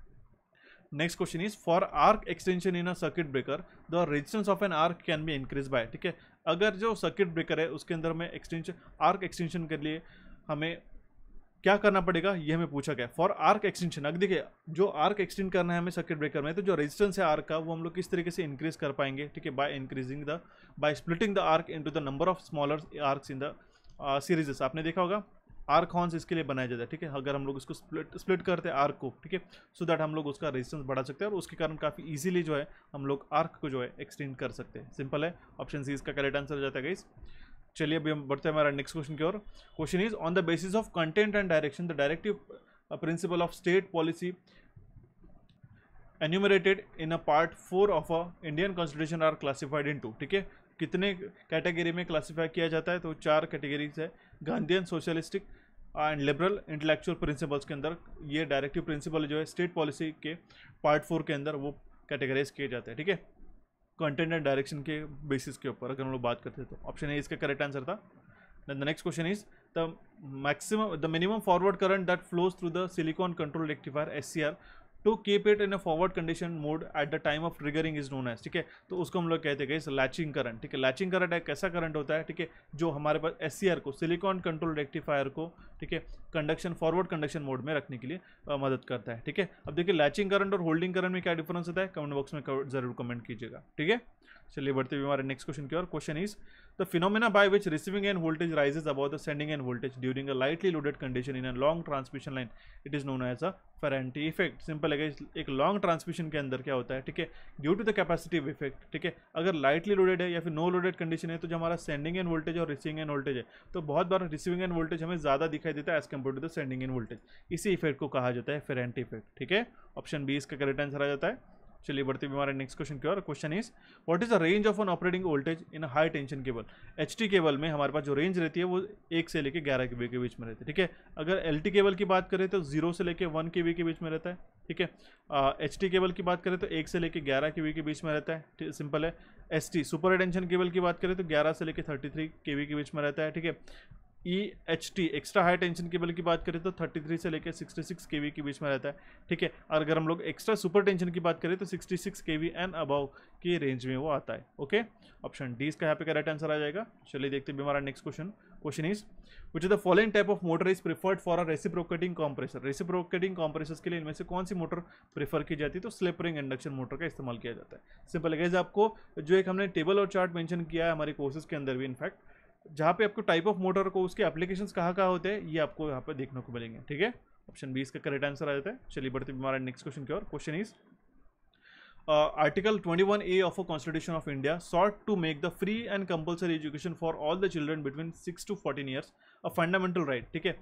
next question is for arc extension in a circuit breaker the resistance of an arc can be increase by ठीक है अगर जो सर्किट ब्रेकर है उसके अंदर में एक्सटेंशन आर्क एक्सटेंशन के लिए हमें क्या करना पड़ेगा ये हमें पूछा गया फॉर आर्क एक्सटेंशन अगर देखिए जो आर्क एक्सटेंड करना है हमें सर्किट ब्रेकर में तो जो रेजिस्टेंस है आर्क का वो हम लोग किस तरीके से इंक्रीज कर पाएंगे ठीक है by increasing the by splitting the arc into the number of smaller arcs in the series आपने देखा होगा आर्क इसके लिए बनाया जाता है ठीक है अगर हम लोग इसको स्प्लिट स्प्लिट करते हैं आर्क को ठीक है सो दैट हम लोग उसका रेजिस्टेंस बढ़ा सकते हैं और उसके कारण काफ़ी ईजिली जो है हम लोग आर्क को जो है एक्सटेंड कर सकते हैं सिंपल है ऑप्शन सी इसका करेक्ट आंसर हो जाता है गाइस चलिए अभी हम बढ़ते हैं हमारा नेक्स्ट क्वेश्चन की ओर question is on the basis of content and direction the directive principle of state policy enumerated in a part four of a Indian constitution are classified into ठीक है कितने कैटेगरी में classify किया जाता है तो चार कैटेगरीज है Gandhian socialistic and liberal intellectual principles के अंदर ये डायरेक्टिव प्रिंसिपल जो है स्टेट पॉलिसी के पार्ट फोर के अंदर वो कैटेगराइज किए जाते हैं ठीक है कंटेंट एंड डायरेक्शन के बेसिस के ऊपर अगर हम लोग बात करते हैं तो ऑप्शन ए इसका करेक्ट आंसर था next question is the maximum the minimum forward current that flows through the silicon control rectifier S C R to keep it in a forward condition mode at the time of triggering is known as ठीक है तो उसको हम लोग कहते हैं latching current ठीक है लैचिंग करंट एक ऐसा करंट होता है ठीक है जो हमारे पास एस को सिलिकॉन कंट्रोल रेक्टिफायर को ठीक है कंडक्शन फॉरवर्ड कंडक्शन मोड में रखने के लिए आ, मदद करता है ठीक है अब देखिए लैचिंग करंट और होल्डिंग करंट में क्या डिफरेंस होता है कमेंट बॉक्स में जरूर कमेंट कीजिएगा ठीक है चलिए बढ़ते हुए हमारे नेक्स्ट क्वेश्चन की ओर question is the phenomena by which receiving end voltage rises about the sending end voltage during a lightly loaded condition in a long transmission line it is known as a Ferranti effect simple लगेगा एक long transmission के अंदर क्या होता है ठीक है due to the capacity effect ठीक है अगर लाइटली लोडेड है या फिर नो लोडेड कंडीशन है तो जो हमारा सेंडिंग एंड वोल्टेज और रिसीविंग एंड वोल्टेज है तो बहुत बार रिसीविंग एंड वोल्टेज हमें ज़्यादा दिखाई देता है as compare to the sending end voltage इसी इफेक्ट को कहा जाता है फेरेंट इफेक्ट ठीक है ऑप्शन बी इसका करेक्ट आंसर आ जाता है चलिए बढ़ते हुए हमारे नेक्स्ट क्वेश्चन की और question is what is the range of an operating voltage in high tension cable H cable में हमारे पास जो रेंज रहती है वो एक से लेकर ग्यारह के के बीच में रहती है ठीक है अगर एल केबल की बात करें तो जीरो से लेकर वन के के बीच में रहता है ठीक है एच केबल की बात करें तो एक से लेकर ग्यारह के के बीच में रहता है सिंपल है S T super tension cable की बात करें तो ग्यारह से लेकर थर्टी थ्री के के बीच में रहता है ठीक है E H T extra high tension cable की बात करें तो 33 से लेकर 66 केवी के बीच में रहता है ठीक है और अगर हम लोग एक्स्ट्रा सुपर टेंशन की बात करें तो 66 केवी एंड अबाव की रेंज में वो आता है ओके ऑप्शन डी इसका यहाँ पे करेक्ट आंसर आ जाएगा चलिए देखते हैं हमारा next question question is which is the following type of motor is preferred for a reciprocating compressor reciprocating compressor के लिए इनमें से कौन सी मोटर प्रीफर की जाती है तो स्लिपरिंग इंडक्शन मोटर का इस्तेमाल किया जाता है सिंपल गैज आपको जो एक हमने टेबल और चार्ट मैंशन किया है हमारे कोर्सेज के अंदर भी इनफैक्ट जहाँ पे आपको टाइप ऑफ मोटर को उसके एप्लीकेशन कहाँ कहाँ होते हैं ये आपको यहाँ पे देखने को मिलेंगे ठीक है ऑप्शन बी इसका करेक्ट आंसर आ जाता है चलिए बढ़ते हमारा नेक्स्ट क्वेश्चन की ओर question is uh, article 21 A of a constitution of India sought to make the free and compulsory education for all the children between six to fourteen years a fundamental right ठीक है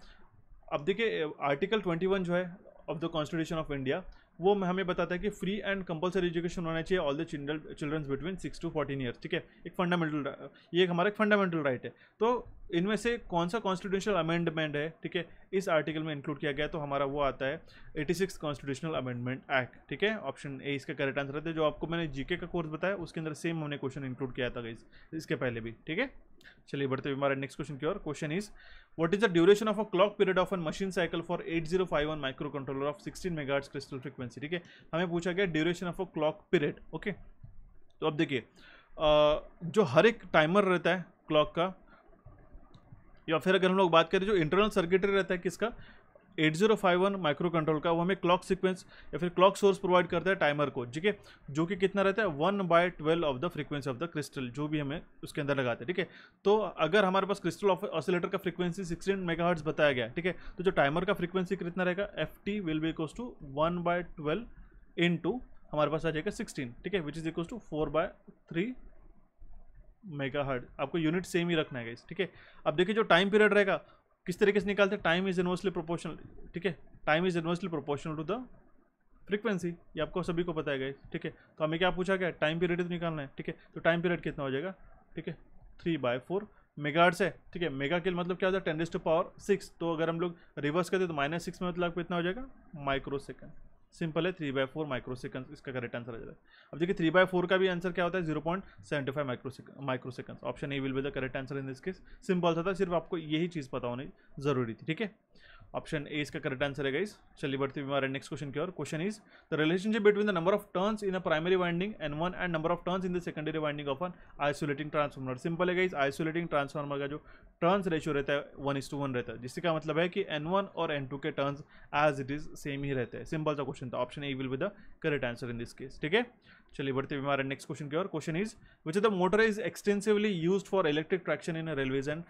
अब देखिए article one जो है of the constitution of India वो हमें बताता है कि फ्री एंड कंपलसरी एजुकेशन होना चाहिए all the children childrens between six to fourteen years ठीक है एक फंडामेंटल ये एक हमारा एक फंडामेंटल राइट है तो इनमें से कौन सा कॉन्स्टिट्यूशनल अमेंडमेंट है ठीक है इस आर्टिकल में इंक्लूड किया गया तो हमारा वो आता है eighty six constitutional amendment act ठीक है ऑप्शन ए इसका करेक्ट आंसर रहता है जो आपको मैंने जीके का कोर्स बताया उसके अंदर सेम हमने क्वेश्चन इंक्लूड किया था इस, इसके पहले भी ठीक है चलिए बढ़ते हुए हमारे नेक्स्ट क्वेश्चन की ओर question is what is the duration of a clock period of an machine cycle for 8051 micro controller of sixteen mega crystal frequency ठीक है हमें पूछा गया duration of a clock period okay तो अब देखिए जो हर एक टाइमर रहता है क्लॉक का या फिर अगर हम लोग बात करें जो इंटरनल सर्किटरी रहता है किसका 8051 माइक्रो कंट्रोल का वो हमें क्लॉक सीक्वेंस या फिर क्लॉक सोर्स प्रोवाइड करता है टाइमर को ठीक है जो कि कितना रहता है one by twelve of the frequency of the crystal जो भी हमें उसके अंदर लगाते हैं ठीक है तो अगर हमारे पास क्रिस्टल ऑसिलेटर का फ्रीक्वेंसी सिक्सटीन मेगा बताया गया ठीक है तो जो टाइमर का फ्रीक्वेंसी कितना रहेगा F T will be equals to one by twelve into हमारे पास आ जाएगा सिक्सटीन ठीक है which is equals to four by three mega आपको यूनिट सेम ही रखना है इस ठीक है अब देखिए जो टाइम पीरियड रहेगा किस तरीके से निकालते हैं टाइम इज इन्वर्सली प्रोपोर्शनल ठीक है time is inversely proportional to the frequency ये आपको सभी को पता है ठीक है तो हमें क्या पूछा गया टाइम पीरियड तो निकालना है ठीक है तो टाइम पीरियड कितना हो जाएगा ठीक है थ्री बाय फोर मेगाहर्ट्स है ठीक है मेगा किल मतलब क्या होता है टेन टू पावर सिक्स तो अगर हम लोग रिवर्स करते तो माइनस सिक्स में मतलब आपको इतना हो जाएगा माइक्रो सेकंड सिंपल है थ्री बाई फोर माइक्रोसेकंड इसका करेक्ट आंसर आ जाएगा अब देखिए थ्री बाई फोर का भी आंसर क्या होता है zero point seventy five microsecond micro option A will be the correct answer in this case simple सा था सिर्फ आपको यही चीज़ पता होनी जरूरी थी ठीक है ऑप्शन ए इसका करेक्ट आंसर है गाइस चलिए बढ़ते हमारे नेक्स्ट क्वेश्चन की ओर question is the relationship between the number of turns in a primary winding N one and number of turns in the secondary winding of an isolating transformer simple है guys isolating transformer का जो turns ratio रहता है one is to one रहता है जिससे क्या मतलब है कि एन वन और एन टू के turns as it is same ही रहते हैं सिंपल सा क्वेश्चन था option A will be the correct answer in this case ठीक है चलिए बढ़ते हुए हमारे नेक्स्ट क्वेश्चन की और question is which the motor is extensively use for electric traction in railways and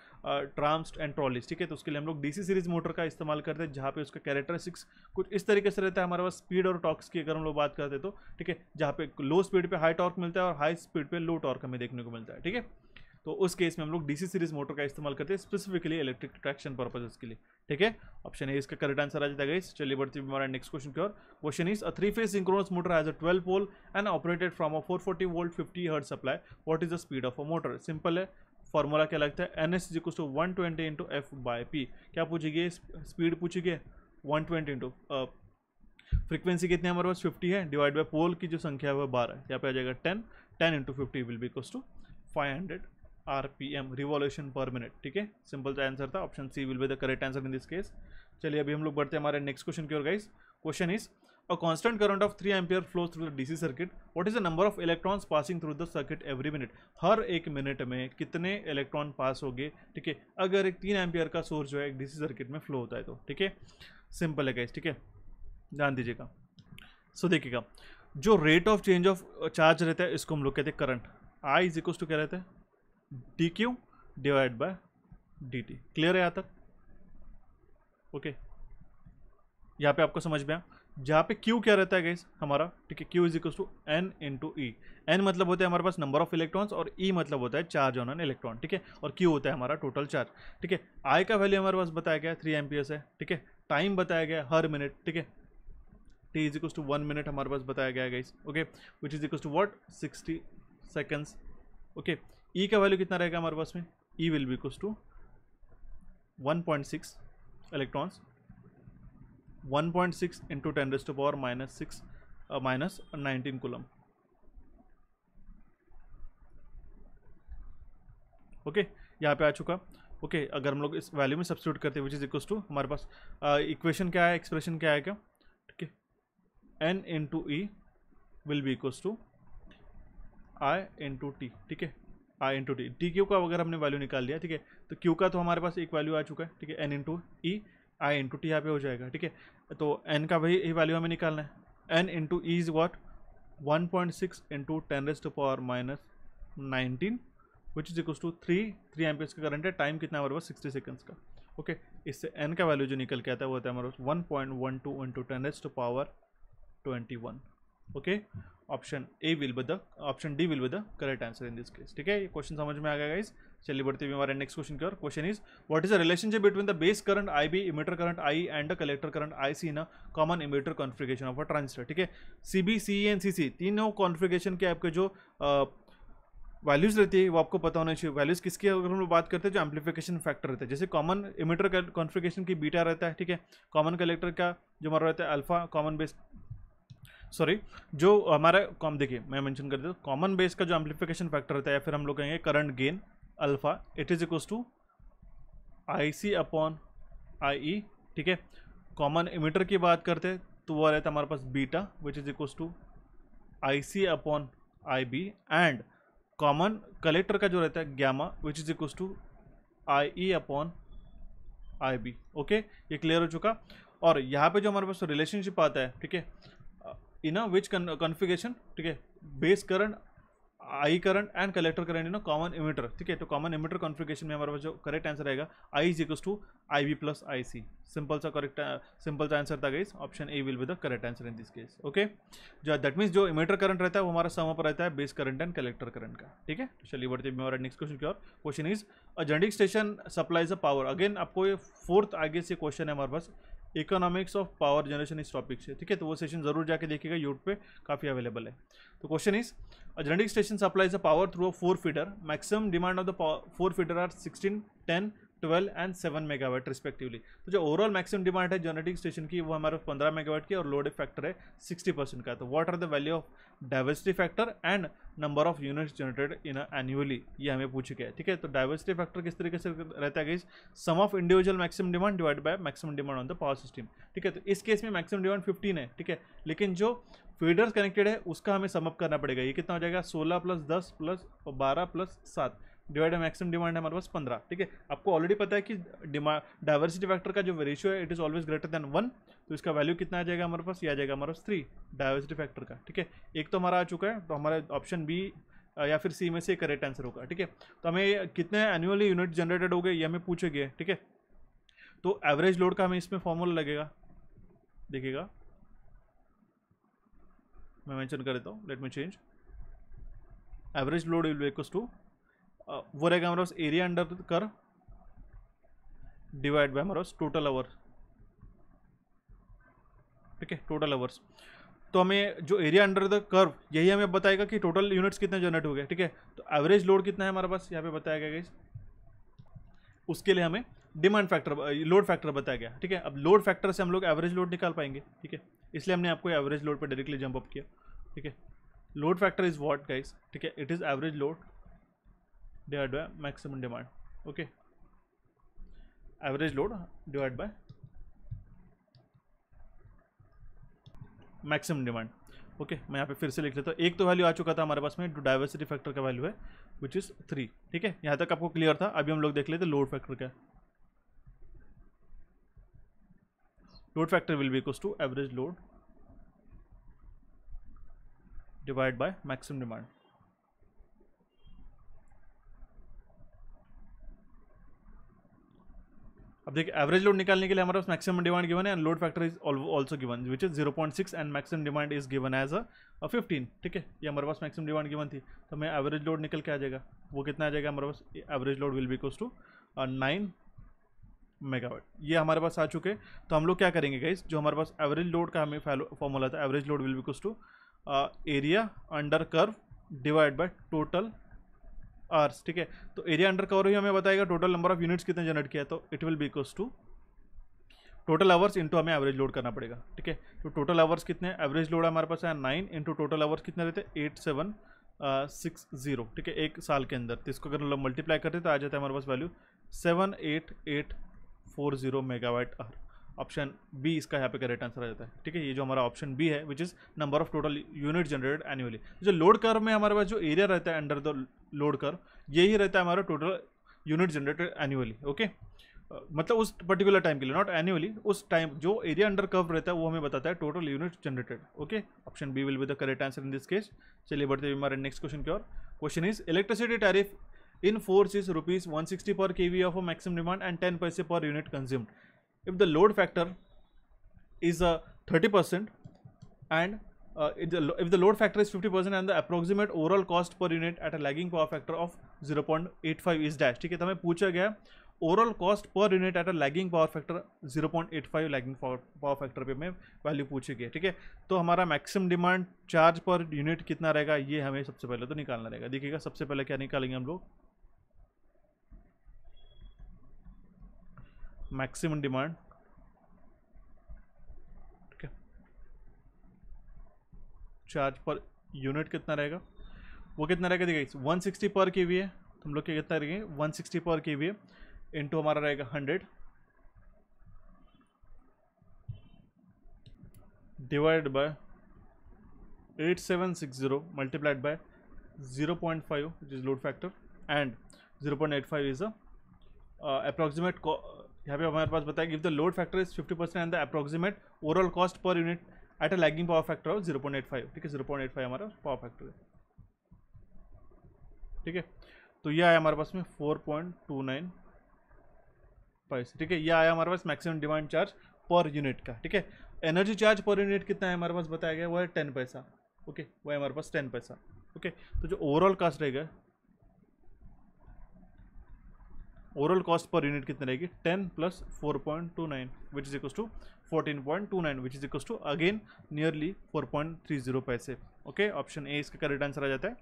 trams and trolleys ठीक है तो उसके लिए हम लोग डीसी सीरीज मोटर का इस्तेमाल करते हैं जहाँ पे उसका कैरेक्टरिस्टिक्स कुछ इस तरीके से रहता है हमारे पास स्पीड और टॉक्स की अगर हम लोग बात करते तो ठीक है जहाँ पे लो स्पीड पर हाई टॉर्क मिलता है और हाई स्पीड पर लो टॉर्क हमें देखने को मिलता है ठीक है तो उस केस में हम लोग डीसी सीरीज मोटर का इस्तेमाल करते हैं स्पेसिफिकली इलेक्ट्रिक ट्रैक्शन परपजेस के लिए ठीक है ऑप्शन ए इसका करेक्ट आंसर आ जाएगा इस चलिए बढ़ते हमारा नेक्स्ट क्वेश्चन की ओर question is a three phase synchronous motor as a twelve pole and operated from a four forty volt fifty hertz supply what is the speed of a motor simple है formula क्या लगता है N S जी to one twenty into F by P क्या पूछेगी speed पूछेगी one twenty into frequency कितनी हमारे पास फिफ्टी है डिवाइड बाई पोल की जो संख्या है वह बारह यहाँ पे आ जाएगा ten ten into fifty will be equal to five hundred R P M revolution per minute ठीक है सिंपल सा आंसर था option C will be the correct answer in this case चलिए अभी हम लोग बढ़ते हैं हमारे नेक्स्ट क्वेश्चन की ओर guys question is a constant current of three ampere flow through the DC circuit what is the number of electrons passing through the circuit every minute हर एक मिनट में कितने इलेक्ट्रॉन पास हो गए ठीक है अगर एक तीन एम्पियर का सोर्स जो है एक डीसी सर्किट में फ्लो होता है तो ठीक है सिंपल है गाइस ठीक है ध्यान दीजिएगा सो देखिएगा जो rate of change of charge रहता है इसको हम लोग कहते हैं current I is equal to क्या रहता है D Q divide by D T clear है यहाँ तक ओके यहाँ पे आपको समझ में आया जहाँ पे क्यू क्या रहता है गैस हमारा ठीक है Q is equal to N into E N मतलब होता है हमारे पास नंबर ऑफ इलेक्ट्रॉन्स और E मतलब होता है चार्ज ऑन एन इलेक्ट्रॉन ठीक है और क्यू होता है हमारा टोटल चार्ज ठीक है आई का वैल्यू हमारे पास बताया गया थ्री एम है ठीक है टाइम बताया गया हर मिनट ठीक है T is equal to one minute हमारे पास बताया गया guys okay which is equal to what sixty seconds okay E e का वैल्यू कितना रहेगा हमारे पास में E will be equals to one point six electrons one point six into ten raised power minus six minus nineteen coulomb okay यहाँ पे आ चुका okay okay, अगर हम लोग इस वैल्यू में सब्सिट्यूट करते हैं विच इज़ इक्वल टू हमारे पास इक्वेशन uh, क्या है एक्सप्रेशन क्या है क्या ठीक है N into E will be equal to I into to T ठीक है I into D D Q का अगर हमने वैल्यू निकाल लिया ठीक है तो क्यू का तो हमारे पास एक वैल्यू आ चुका है ठीक है N into E I into T यहाँ पे हो जाएगा ठीक है तो एन का वही यही वैल्यू हमें निकालना है N into E is what one point six into ten raised power minus nineteen which is equals to three three S का करंट है टाइम कितना हमारे पास सिक्सटी सेकेंड्स का ओके इससे एन का वैल्यू जो निकल के आता है वो होता है हमारे पास one point one two into ten raised power twenty one okay option A will be the option D will be the correct answer in this case ठीक है ये क्वेश्चन समझ में आ गया गाइज चलिए बढ़ते हुए हमारे नेक्स्ट क्वेश्चन की ओर question is what is the relationship between the base current I B emitter current I and the collector current I C in common emitter configuration of a transistor ठीक है C B C and सी सी तीनों configuration के आपके जो values रहती है वो आपको पता होना चाहिए वैल्यूज़ किसकी अगर हम लोग बात करते हैं जो एम्पलीफिकेशन फैक्टर रहता है जैसे कॉमन इमीटर कॉन्फ़िगरेशन की बीटा रहता है ठीक है कॉमन कलेक्टर का जो हमारा रहता है अल्फा कॉमन बेस सॉरी जो हमारा कॉम देखिए मैं मेंशन कर देता हूँ कॉमन बेस का जो एम्पलीफिकेशन फैक्टर होता है या फिर हम लोग कहेंगे current gain alpha it is equals to I C upon I E ठीक है कॉमन इमीटर की बात करते तो वह रहता है हमारे पास beta which is equals to I C upon I B and common collector का जो रहता है gamma which is equals to I E upon I B okay ये क्लियर हो चुका और यहाँ पे जो हमारे पास रिलेशनशिप आता है ठीक है इन अ विच con ठीक है base current I current and collector current in a common emitter ठीक है तो कॉमन इमीटर कॉन्फ़िगरेशन में हमारे पास जो करेक्ट आंसर रहेगा I is equals to I B plus I C simple सा करेक्ट सिंपल सा आंसर था guys option A will be the correct answer in this case okay जो दैट मीन्स जो emitter current रहता है वो हमारा सम पर रहता है base current and collector current का ठीक है तो चलिए बढ़ते हैं हमारा नेक्स्ट क्वेश्चन की ओर question is a generating station supplies a power again आपको ये फोर्थ आगे से क्वेश्चन है हमारे पास इकोनॉमिक्स ऑफ पावर जनरेशन इस टॉपिक से ठीक है तो वो सेशन जरूर जाके देखिएगा यूट्यूब पे काफ़ी अवेलेबल है तो question is a genetic station supplies a power through a four feeder maximum demand of the four feeder are sixteen ten twelve and seven megawatt respectively तो जो ओवरऑल मैक्सिमम डिमांड है generating station की वो हमारे पंद्रह megawatt की और load factor है सिक्सटी परसेंट का तो what are the value of diversity factor and number of units generated in annually ये हमें पूछ गया ठीक है तो डाइवर्सिटी फैक्टर किस तरीके से रहता है sum of individual maximum demand divide by maximum demand on the power system ठीक है तो इस केस में मैक्सिमम डिमांड फिफ्टीन है ठीक है लेकिन जो फीडर्स कनेक्टेड है उसका हमें समअप करना पड़ेगा ये कितना हो जाएगा सोलह प्लस दस प्लस बारह प्लस सात डिवाइड बाई मैक्सिमम डिमांड है हमारे पास पंद्रह ठीक है आपको ऑलरेडी पता है कि डिमांड डाइवर्सिटी फैक्टर का जो रेशियो है it is always greater than one तो इसका वैल्यू कितना आ जाएगा हमारे पास ये आ जाएगा हमारे पास थ्री डाइवर्सिटी फैक्टर का ठीक है एक तो हमारा आ चुका है तो हमारा ऑप्शन बी या फिर सी में से करेक्ट आंसर होगा ठीक है तो हमें कितने एनुअली यूनिट जनरेटेड हो गए ये हमें पूछे गए ठीक है तो एवरेज लोड का हमें इसमें फॉर्मूला लगेगा देखिएगा मैं मेंशन कर देता हूँ let me change average load will equals to वो रहेगा हमारे पास area under curve divide by हमारे पास टोटल आवर्स ठीक है टोटल आवर्स तो हमें जो एरिया अंडर द कर्व यही हमें बताएगा कि टोटल यूनिट्स कितने जनरेट हो गए ठीक है तो एवरेज लोड कितना है हमारे पास यहाँ पे बताया गया गाइस उसके लिए हमें डिमांड फैक्टर लोड फैक्टर बताया गया ठीक है अब लोड फैक्टर से हम लोग एवरेज लोड निकाल पाएंगे ठीक है इसलिए हमने आपको एवरेज लोड पर डायरेक्टली जंप अप किया ठीक है load factor is what guys ठीक है it is average load divided by maximum demand okay average load divided by maximum demand okay मैं यहाँ पे फिर से लिख लेता हूँ एक तो वैल्यू आ चुका था हमारे पास में टू डाइवर्सिटी फैक्टर का वैल्यू है विच इज थ्री ठीक है यहाँ तक आपको क्लियर था अभी हम लोग देख लेते लोड फैक्टर का load factor will be equal to average load divide by maximum demand अब देखिए एवरेज लोड निकालने के लिए हमारे पास मैक्सिमम डिमांड गिवन है and load factor is also given which is zero point six and maximum demand is given as a fifteen ठीक है ये हमारे पास मैक्सिमम डिमांड गिवन थी तो हमें एवरेज लोड निकल के आ जाएगा वो कितना आ जाएगा हमारे पास average load will be goes to nine megawatt ये हमारे पास आ चुके तो हम लोग क्या करेंगे गाइज जो हमारे पास एवरेज लोड का हमें फॉर्मूला था average load will be to area under curve divide by total hours ठीक है तो एरिया अंडर कवर ही हमें बताएगा टोटल नंबर ऑफ यूनिट्स कितने जनरेट किया तो इट विल बी इक्वल्स टू टोटल आवर्स इंटू हमें एवरेज लोड करना पड़ेगा ठीक है तो टोटल आवर्स कितने एवरेज लोड हमारे पास है नाइन इंटू टोटल आवर्स कितने रहते हैं एट सेवन सिक्स जीरो ठीक है एक साल के अंदर तो इसको अगर हम लोग मल्टीप्लाई करते तो आ जाता है हमारे पास value seven eight eight four zero megawatt or option B इसका यहाँ पे करेक्ट आंसर आ जाता है ठीक है ये जो हमारा ऑप्शन बी है which is number of total unit generated annually जो लोड कर में हमारे पास जो एरिया रहता है अंडर द लोड कर यही रहता है हमारा total unit generated annually okay मतलब उस पर्टिकुलर टाइम के लिए नॉट एनुअली उस टाइम जो एरिया अंडर कर्व रहता है वो हमें बताता है total unit generated okay option B will be the correct answer in this case चलिए बढ़ते हुए हमारे नेक्स्ट क्वेश्चन की ओर question is electricity tariff in force is rupees one sixty per K V of maximum demand and ten पैसे पर unit consumed if the load factor is uh, 30% and uh, if, the, if the load factor is 50% and the approximate overall cost per unit at a lagging power factor of 0.85 is dash ठीक है तो हमें पूछा गया overall cost per unit at a lagging power factor 0.85 lagging power factor पे हमें value पूछी गई ठीक है तो हमारा maximum demand charge per unit कितना रहेगा ये हमें सबसे पहले तो निकालना रहेगा देखिएगा सबसे पहले क्या निकालेंगे हम लोग मैक्सिमम डिमांड ठीक है चार्ज पर यूनिट कितना रहेगा वो कितना रहेगा देखिए one sixty per K we है हम लोग के कितना रहेंगे one sixty per K we है इंटू हमारा रहेगा hundred divide by eight seven six zero multiplied by zero point five is load factor and zero point eight five is a यहाँ पे हमारे पास बताया give the load factor is 50 percent and the approximate overall cost per unit at a lagging power factor of five ठीक है zero point five हमारा power factor है ठीक है तो ये आया हमारे पास में four point two nine price ठीक है ये आया हमारे पास maximum demand charge per unit का ठीक है एनर्जी चार्ज पर यूनिट कितना है हमारे पास बताया गया वो है टेन पैसा ओके वो है हमारे पास टेन पैसा ओके तो जो ओवरऑल कास्ट रहेगा ओवरऑल कॉस्ट पर यूनिट कितनी रहेगी ten plus four point two nine which is equal to fourteen point two nine which is equal to again nearly four point three zero पैसे okay option A इसका correct answer आ जाता है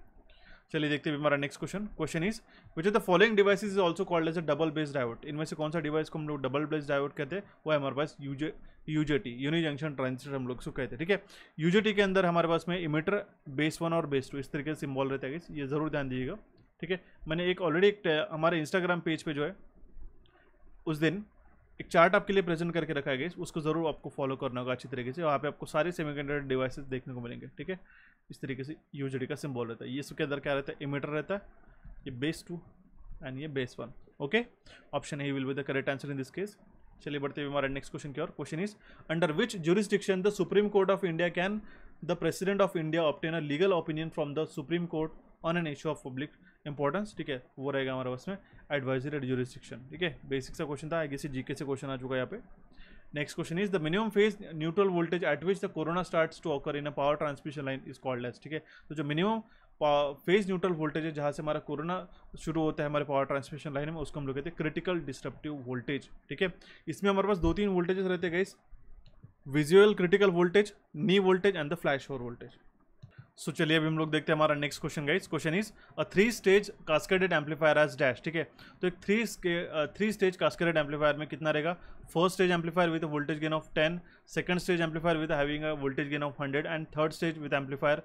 चलिए देखते हैं हमारा next question question is which of the following device is also called as a double base divert इनमें से कौन सा डिवाइस को हम लोग डबल बेस डायवर्ट कहते हैं वो हमारे पास UJ UJT unijunction transistor हम लोग इसको कहते हैं ठीक है यूजेटी के अंदर हमारे पास में इमीटर बेस वन और बेस टू इस तरीके से सिम्बॉल रहता है ये जरूर ध्यान दीजिएगा ठीक है मैंने एक ऑलरेडी एक हमारे इंस्टाग्राम पेज पे जो है उस दिन एक चार्ट आपके लिए प्रेजेंट करके रखा है उसको ज़रूर आपको फॉलो करना होगा अच्छी तरीके से वहाँ पे आपको सारे सेमीकंडक्टर डिवाइसेस देखने को मिलेंगे ठीक है इस तरीके से यूजीडी का सिंबल रहता है ये इसके अंदर क्या रहता है इमीटर रहता है ये बेस टू एंड ये base one okay option A will be the correct answer in this case चलिए बढ़ते हुए हमारे नेक्स्ट क्वेश्चन की और question is under which jurisdiction the Supreme Court of India can the president of India obtain a legal opinion from the Supreme Court on an issue of public importance ठीक है वो रहेगा हमारे पास में advisory add jurisdiction ठीक है basic सा क्वेश्चन था आई गेसी जीके से क्वेश्चन आ चुका है यहाँ पे next question is the minimum phase neutral voltage at which the corona starts to occur in a power transmission line is called as ठीक है तो जो मिनिमम फेज न्यूट्रल वोल्टेज है जहाँ से हमारा कोरोना शुरू होता है हमारे पावर ट्रांसमिशन लाइन में उसको हम लोग कहते हैं क्रिटिकल डिस्ट्रप्टिव वोल्टेज ठीक है इसमें हमारे पास दो तीन वोल्टेजेस रहते हैं guys visual critical voltage knee voltage and the flash over voltage so so, चलिए अभी हम लोग देखते हैं हमारा next question guys question is a three stage cascaded amplifier as dash ठीक है तो एक three three stage cascaded amplifier में कितना रहेगा first stage amplifier with voltage gain of ten second stage amplifier with having a voltage gain of hundred and third stage with amplifier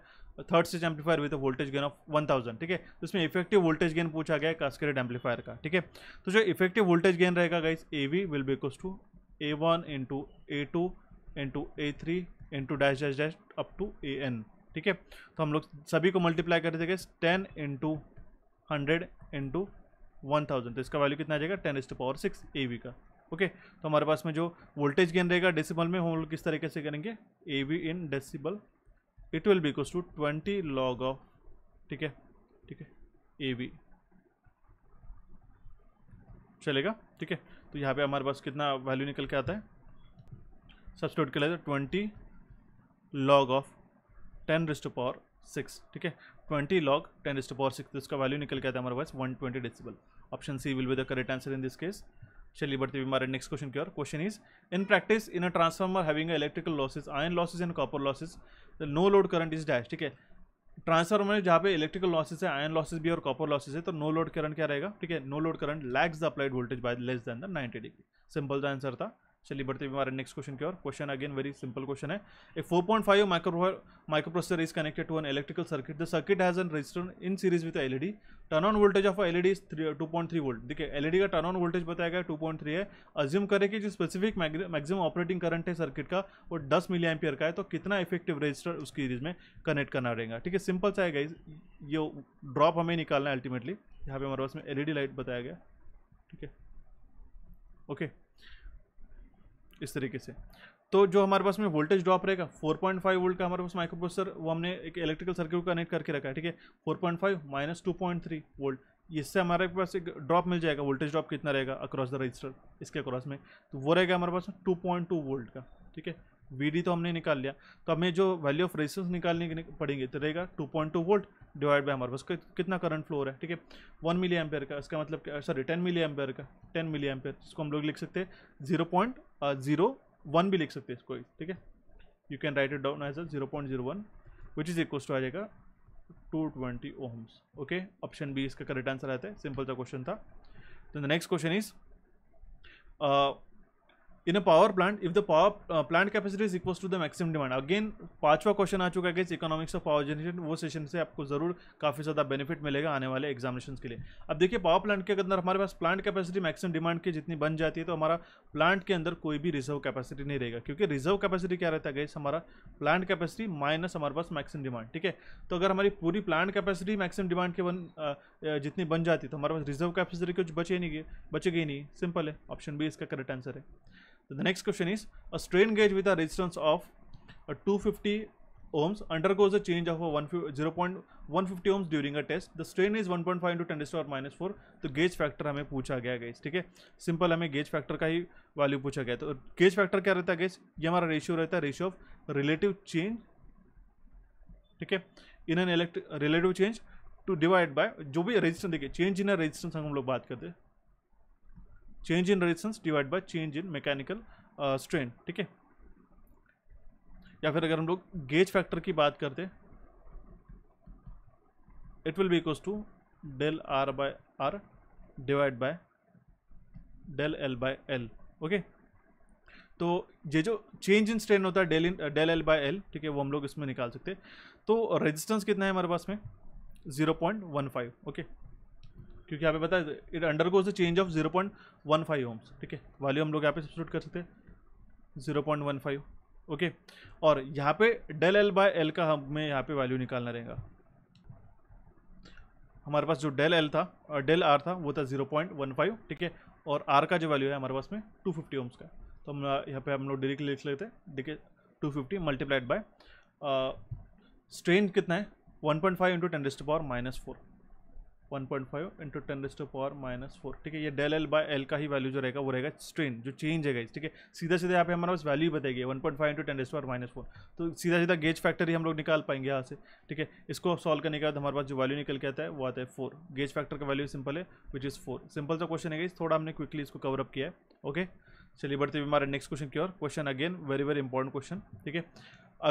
third stage amplifier with voltage gain of 1000 ठीक है तो इसमें effective voltage gain पूछा गया है cascaded amplifier का ठीक है तो जो इफेक्टिव वोल्टेज गेन रहेगा guys A V will be to A one into A two into A three into dash dash dash up to A N ठीक है तो हम लोग सभी को मल्टीप्लाई कर देंगे ten into hundred into one thousand तो इसका वैल्यू कितना आ जाएगा ten is to power six A V का ओके तो हमारे पास में जो वोल्टेज गेन रहेगा डेसिबल में हम लोग किस तरीके से करेंगे A V in decibel it will be equal to twenty log of ठीक है ठीक है ए वी चलेगा ठीक है तो यहाँ पे हमारे पास कितना वैल्यू निकल के आता है सब्सिट्यूट के लिए twenty log of ten raised power six ठीक है twenty log ten raised power six इसका वैल्यू निकल के आता है हमारे पास one twenty decibel option C will be the correct answer in this case चलिए बढ़ते हुए हमारे नेक्स्ट क्वेश्चन की ओर question is in practice in a transformer having electrical losses iron losses and copper losses no load current is dash ठीक है transformer में जहाँ पे इलेक्ट्रिकल लॉसेस है आयन लॉसेज भी और कॉपर लॉसेज है तो नो लोड करंट क्या रहेगा ठीक है no load current lags the applied voltage by less than the 90 degree simple the answer था चलिए बढ़ते हुए हमारे नेक्स्ट क्वेश्चन की ओर question again very simple question है A 4.5 point five microprocessor is connected to an electrical circuit the circuit has an resistor in series with LED turn on voltage of LED is two point three volt देखिए LED e का turn on voltage बताया गया two point three है assume करें कि जो specific maximum operating current है circuit का वो दस मिली एम्पियर का है तो कितना इफेक्टिव रजिस्टर उसकी सीरीज में कनेक्ट करना रहेगा ठीक है सिंपल सा है ये ड्रॉप हमें निकालना है अल्टीमेटली यहाँ पे हमारे पास में एलईडी लाइट e बताया गया ठीक है ओके okay. इस तरीके से तो जो हमारे पास में वोल्टेज ड्रॉप रहेगा 4.5 वोल्ट का हमारे पास माइक्रोप्रोसेसर वो हमने एक इलेक्ट्रिकल सर्किट को कनेक्ट करके रखा है ठीक है 4.5 point five minus two point three volt इससे हमारे पास एक ड्रॉप मिल जाएगा वोल्टेज ड्रॉप कितना रहेगा अक्रॉस द रजिस्टर इसके अक्रॉस में तो वो रहेगा हमारे पास टू पॉइंट टू वोल्ट का ठीक है वी तो हमने निकाल लिया तो हमें जो वैल्यू ऑफ रेजिस्टेंस निकालने के पड़ेंगे तो रहेगा two point two volt divide by हमारे पास कितना करंट फ्लोर है ठीक है वन मिली एम्पेयर का इसका मतलब सॉरी टेन मिली एम्पेयर का टेन मिली एम्पेयर इसको हम लोग लिख सकते हैं जीरो पॉइंट जीरो वन भी लिख सकते हैं इसको ठीक है you can write it down as a zero point zero one which is equal to आ जाएगा two twenty ohms okay option B इसका करेक्ट आंसर आता है सिंपल सा क्वेश्चन था तो next question is in a power plant if the power plant capacity is equal to the maximum demand again पांचवा question आ चुका है कि इकोनॉमिक्स ऑफ पावर जनरेशन वो सेशन से आपको जरूर काफी ज्यादा बेनिफिट मिलेगा आने वाले एग्जामिनेशन के लिए अब देखिए पावर प्लांट के अंदर हमारे पास प्लांट कैपेसिटी मैक्सिमम डिमांड की जितनी बन जाती है तो हमारा प्लांट के अंदर कोई भी रिजर्व कैपेसिटी नहीं रहेगा क्योंकि रिजर्व कैपेसिटी क्या रहता है गैस हमारा प्लांट कैपेसिटी माइनस हमारे पास मैक्सिमम डिमांड ठीक है तो अगर हमारी पूरी प्लांट कैपेसिटी मैक्सिमम डिमांड के बन जितनी बन जाती है तो हमारे पास रिजर्व कैपेसिटी कुछ बचे नहीं बचेगी नहीं सिंपल है ऑप्शन बी इसका करेक्ट आंसर है So the next question is a strain gauge with a resistance of a uh, 250 ohms undergoes a change of a 0.150 ohms during a test the strain is 1.5 point to the और minus four तो gauge factor हमें पूछा गया gas ठीक है simple हमें gauge factor का ही value पूछा गया तो गेज फैक्टर क्या रहता है गैस ये हमारा रेशियो रहता है रेशियो ऑफ रिलेटिव चेंज ठीक है in an electric relative change to divide by जो भी रेजिस्टेंस देखिए चेंज इन रेजिस्टेंस हम लोग बात करते हैं change in resistance divide by change in mechanical strain ठीक है या फिर अगर हम लोग गेज फैक्टर की बात करते it will be equal to del R by R divide by del L by L okay तो ये जो चेंज इन स्ट्रेन होता है del in del L by L ठीक है वो हम लोग इसमें निकाल सकते हैं तो रेजिस्टेंस कितना है हमारे पास में zero point one five okay क्योंकि यहाँ पे पता है it undergoes the change of zero point one five ohms ठीक है वैल्यू हम लोग यहाँ पे सब्सिट्यूट कर सकते हैं zero point one five okay और यहाँ पे डेल एल बाय एल का हमें यहाँ पे वैल्यू निकालना रहेगा हमारे पास जो डेल एल था और डेल आर था वो था जीरो पॉइंट वन फाइव ठीक है और आर का जो वैल्यू है हमारे पास में टू फिफ्टी ओम्स का तो हम यहाँ पे हम लोग डायरेक्टली लिख लेते हैं देखिए two fifty multiplied by strain कितना है one point five into ten raised power minus four one point five into ten raised power minus four ठीक है ये डेल एल बाय एल का ही वैल्यू जो रहेगा वो रहेगा स्ट्रेन जो चेंज है गाइज ठीक है सीधा सीधा यहाँ पे हमारा बस वैल्यू बताएगी one point five into ten raised power minus four तो सीधा सीधा गेज फैक्टर ही हम लोग निकाल पाएंगे यहाँ से ठीक है इसको सॉल्व करने के बाद हमारे पास जो वैल्यू निकल के आता है वो आता है फोर गेज फैक्टर का वैल्यू सिंपल है विच इज़ फोर सिंपल सा क्वेश्चन है गाइज थोड़ा हमने क्विकली इसको कवर अप किया है ओके चलिए बढ़ते हुए हमारे नेक्स्ट क्वेश्चन की और question again very very important question ठीक है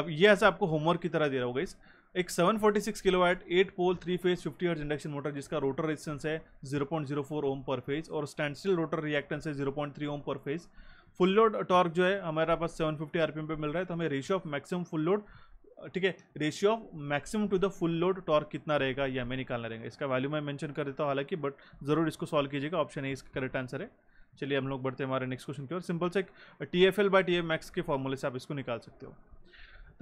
अब ये ऐसा आपको होमवर्क की तरह दे रहा होगा इस एक 746 watt eight pole three phase fifty hertz induction motor जिसका रोटर रेजिस्टेंस है 0.04 ओम पर फेज और स्टैंड स्टिल रोटर रिएक्टेंस है 0.3 ओम पर फेज फुल लोड टॉर्क जो है हमारे पास 750 आरपीएम पे मिल रहा है तो हमें ratio of maximum full load ठीक है ratio of maximum to the full load torque कितना रहेगा यह हमें निकालना रहेगा इसका वैल्यू मैं मैंशन कर देता हूँ हालांकि बट जरूर इसको सॉल्व कीजिएगा ऑप्शन है इसका करेक्ट आंसर है चलिए हम लोग बढ़ते हैं हमारे नेक्स्ट क्वेश्चन की ओर सिंपल से T F L by T A max के फॉर्मूले से आप इसको निकाल सकते हो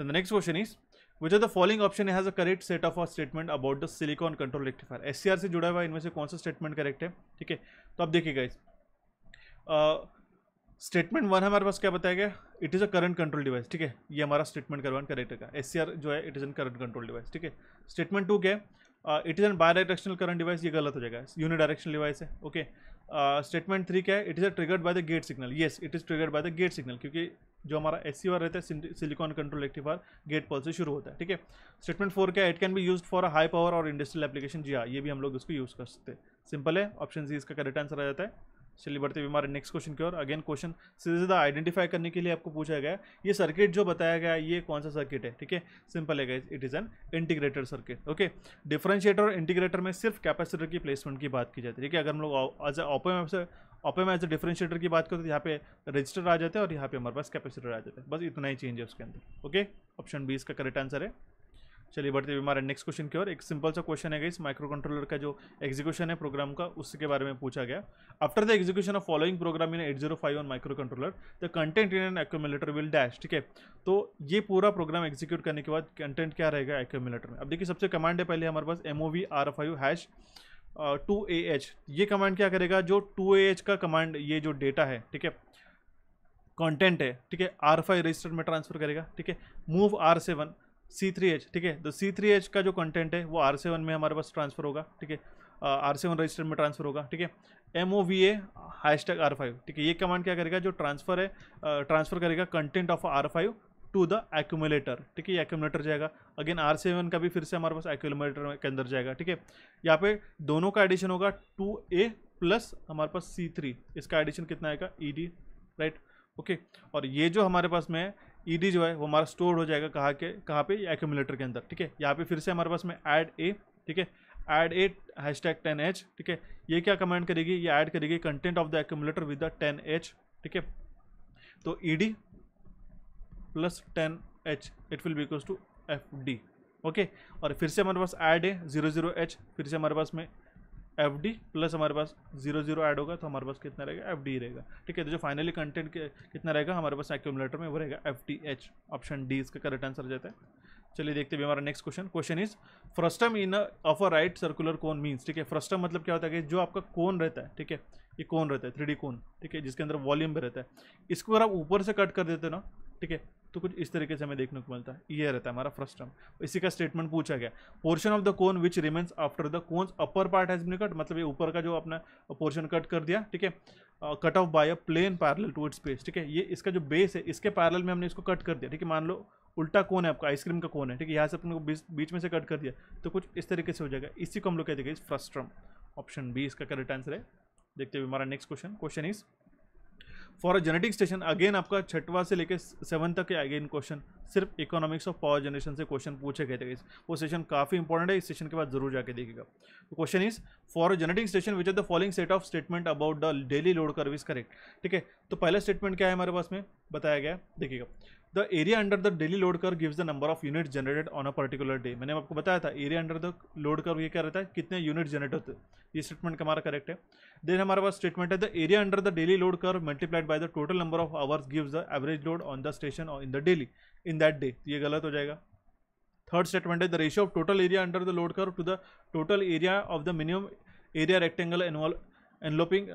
the next question is which are the following option has a correct set of of statement about the silicon control rectifier S से जुड़ा हुआ इनमें से कौन सा स्टेटमेंट करेक्ट है ठीक है तो आप देखिएगा इस स्टेटमेंट वन हमारे पास क्या बताया गया it is a current control device ठीक है ये हमारा स्टेटमेंट करवा करेक्ट है एस सी आर जो है it is an current control device ठीक है स्टेटमेंट टू क्या है it is an bidirectional current device ये गलत हो जाएगा यूनि डायरेक्शनल डिवाइस है ओके स्टेटमेंट थ्री क्या है it is a triggered by the gate signal yes it is triggered by the gate signal क्योंकि जो हमारा एस सी रहता है सिलिकॉन कंट्रोल एक्टिवर गेट पॉल से शुरू होता है ठीक है स्टेटमेंट फोर क्या it can be use for high power और इंडस्ट्रियल एप्लीकेशन जी हाँ ये भी हम लोग इसको यूज़ कर सकते हैं सिंपल है ऑप्शन जी इसका करेक्ट आंसर आ जाता है चलिए बढ़ते हुए हमारे नेक्स्ट क्वेश्चन की ओर अगेन क्वेश्चन सीधे सीधा आइडेंटिफाई करने के लिए आपको पूछा गया ये सर्किट जो बताया गया ये कौन सा सर्किट है ठीक है सिंपल है it is an integrator circuit okay differentiator और इंटीग्रेटर में सिर्फ कैपेसिटर की प्लेसमेंट की बात की जाती है ठीक है अगर हम लोग एज ऑप एम ऑपे में एज डिफ्रेंशिएटर की बात करते तो यहाँ पे रजिस्टर आ जाते हैं और यहाँ पे हमारे पास कैपेसिटर आ जाते हैं बस इतना ही चेंज है उसके अंदर ओके ऑप्शन बी इसका करेक्ट आंसर है चलिए बढ़ते हुए हमारे नेक्स्ट क्वेश्चन की ओर एक सिंपल सा क्वेश्चन है इस माइक्रो कंट्रोलर का जो एग्जीक्यूशन है प्रोग्राम का उसके बारे में पूछा गया after the execution of following program in eight zero five one microcontroller the content in an accumulator will dash ठीक है तो ये पूरा प्रोग्राम एग्जीक्यूट करने के बाद कंटेंट क्या रहेगा एक्यूमुलेटर में अब देखिए सबसे कमांड है पहले हमारे पास M O V R five hash two A H ये कमांड क्या करेगा जो टू ए एच का कमांड ये जो डेटा है ठीक है कंटेंट है ठीक है आर फाइव रजिस्टर में ट्रांसफर करेगा ठीक है move R seven C three H ठीक है तो सी थ्री एच का जो कंटेंट है वो आर सेवन में हमारे पास ट्रांसफर होगा ठीक है आर सेवन रजिस्टर में ट्रांसफर होगा ठीक है M O V A hash tag R five ठीक है ये कमांड क्या करेगा जो ट्रांसफर है ट्रांसफर uh, करेगा content of R five to the accumulator ठीक है ये एक्यूमुलेटर जाएगा अगेन आर सेवन का भी फिर से हमारे पास एक्यूमुलेटर के अंदर जाएगा ठीक है यहाँ पे दोनों का एडिशन होगा टू ए प्लस हमारे पास सी थ्री इसका एडिशन कितना आएगा ई डी राइट ओके और ये जो हमारे पास में ई e डी जो है वो हमारा स्टोर हो जाएगा कहाँ के कहाँ पे एक्यूमुलेटर के अंदर ठीक है यहाँ पे फिर से हमारे पास में एड ए ठीक है add A hash tag ten H ठीक है ये क्या कमेंट करेगी ये ऐड करेगी content of the accumulator with the ten H ठीक है तो E e D plus ten H it will be two F D okay और फिर से हमारे पास ऐड है जीरो जीरो एच फिर से हमारे पास में एफ डी प्लस हमारे पास जीरो जीरो ऐड होगा तो हमारे पास कितना रहेगा एफ डी रहेगा ठीक है तो जो फाइनली कंटेंट कितना रहेगा हमारे पास एक्यूमुलेटर में वो रहेगा F D H option D इसका करेक्ट आंसर जाता है चलिए देखते हैं हमारा next question question is frustum in of a right circular cone means ठीक है फ्रस्टम मतलब क्या होता है कि जो आपका कोन रहता है ठीक है ये कोन रहता है थ्री कोन ठीक है जिसके अंदर वॉल्यूम भी रहता है इसको अगर आप ऊपर से कट कर देते हो ना ठीक है तो कुछ इस तरीके से हमें देखने को मिलता है ये रहता है हमारा फर्स्ट टर्म इसी का स्टेटमेंट पूछा गया portion of the cone which remains after the cone's upper part has been cut मतलब ये ऊपर का जो अपना पोर्शन कट कर दिया ठीक है cut off by a plane parallel to its base ठीक है ये इसका जो बेस है इसके पैरल में हमने इसको कट कर दिया ठीक है मान लो उल्टा कौन है आपका आइसक्रीम का कौन है ठीक है यहाँ से अपने को बीच में से कट कर दिया तो कुछ इस तरीके से हो जाएगा इसी को हम लोग कहते हैं फर्स्ट टर्म ऑप्शन बी इसका करेक्ट आंसर है देखते हुए हमारा next question question is for a genetic station again आपका छठवा से लेकर सेवन तक के अगेन क्वेश्चन सिर्फ इकोनॉमिक्स ऑफ पावर जनरेशन से क्वेश्चन पूछे गए थे वो सेशन काफ़ी इंपॉर्टेंट है इस सेशन के बाद जरूर जाके देखिएगा तो question is for a genetic station which are the following set of statement about the daily load service correct ठीक है तो पहला स्टेटमेंट क्या है हमारे पास में बताया गया देखिएगा the area under the daily load curve gives the number of unit generated on a particular day मैंने आपको बताया था एरिया अंडर द लोड कर ये क्या रहता है कितने यूनिट जनरेट होते हैं ये स्टेटमेंट हमारा करेक्ट है देन हमारे पास स्टेटमेंट है the area under the daily load curve multiplied by the total number of hours gives the average load on the station in the daily in that day ये गलत हो जाएगा third statement है the ratio of total area under the load curve to the total area of the minimum area rectangle envelope enveloping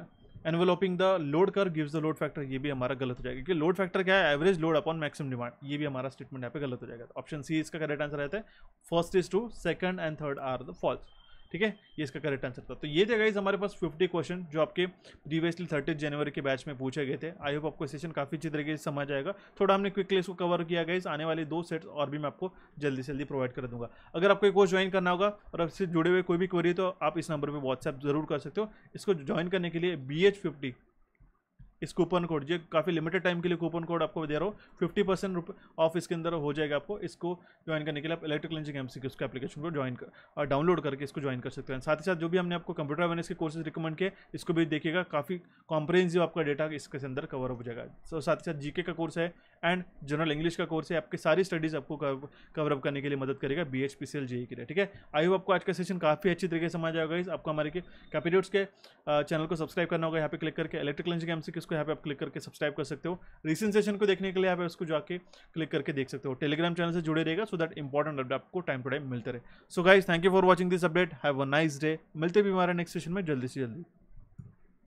enveloping the load curve gives the load factor ये भी हमारा गलत हो जाएगा क्योंकि लोड फैक्टर क्या है average load upon maximum demand ये भी हमारा स्टेटमेंट यहाँ पे गलत हो जाएगा ऑप्शन सी इसका करेक्ट आंसर रहता है first is two second and third are the false ठीक है ये इसका करेक्ट आंसर था तो ये थे गाइज हमारे पास 50 क्वेश्चन जो आपके प्रीवियसली थर्टी जनवरी के बैच में पूछे गए थे आई होप आपको सेशन काफ़ी अच्छी तरीके से समझ आएगा थोड़ा हमने क्विकली इसको कवर किया गाइज आने वाले दो सेट्स और भी मैं आपको जल्दी से जल्दी प्रोवाइड कर दूंगा अगर आपको कोर्स ज्वाइन करना होगा और आपसे जुड़े हुए कोई भी क्वेरी तो आप इस नंबर पर व्हाट्सएप जरूर कर सकते हो इसको ज्वाइन करने के लिए बी एच फिफ्टी इस कूपन कोड ये काफ़ी लिमिटेड टाइम के लिए कूपन कोड आपको दे रहा हूँ फिफ्टी परसेंट ऑफ इसके अंदर हो जाएगा आपको इसको ज्वाइन करने के लिए आप इलेक्ट्रिकल इंजिंग एम उसके एप्लीकेशन को ज्वाइन कर डाउनलोड करके इसको ज्वाइन कर सकते हैं साथ ही साथ जो भी हमने आपको कंप्यूटर अवेयरनेस के कोर्सेज रिकमेंड किए इसको भी देखिएगा काफ़ी कॉम्प्रेंसिव आपका डेटा इसके अंदर कवर हो जाएगा सो साथ ही साथ जीके का कोर्स है एंड जनरल इंग्लिश का कोर्स है आपकी सारी स्टडीज़ आपको कवरअप करने के लिए मदद करेगा B H P C L JE के लिए ठीक है आई होप आपको आज का सेशन काफ़ी अच्छी तरीके से समझ आएगा आपको हमारे कैपिटोट्स के चैनल को सब्सक्राइब करना होगा यहाँ पे क्लिक करके इलेक्ट्रिकल इंजिंग एम सी उसको यहाँ पे आप क्लिक करके सब्सक्राइब कर सकते हो रिसेंट सेशन को देखने के लिए आप उसको जाके क्लिक करके देख सकते हो टेलीग्राम चैनल से जुड़े रहेगा सो दैट इंपॉर्टेंट अपडेट आपको टाइम टू टाइम मिलते रहे so guys thank you for watching this update have a nice day मिलते भी हमारे नेक्स्ट सेशन में जल्दी से जल्दी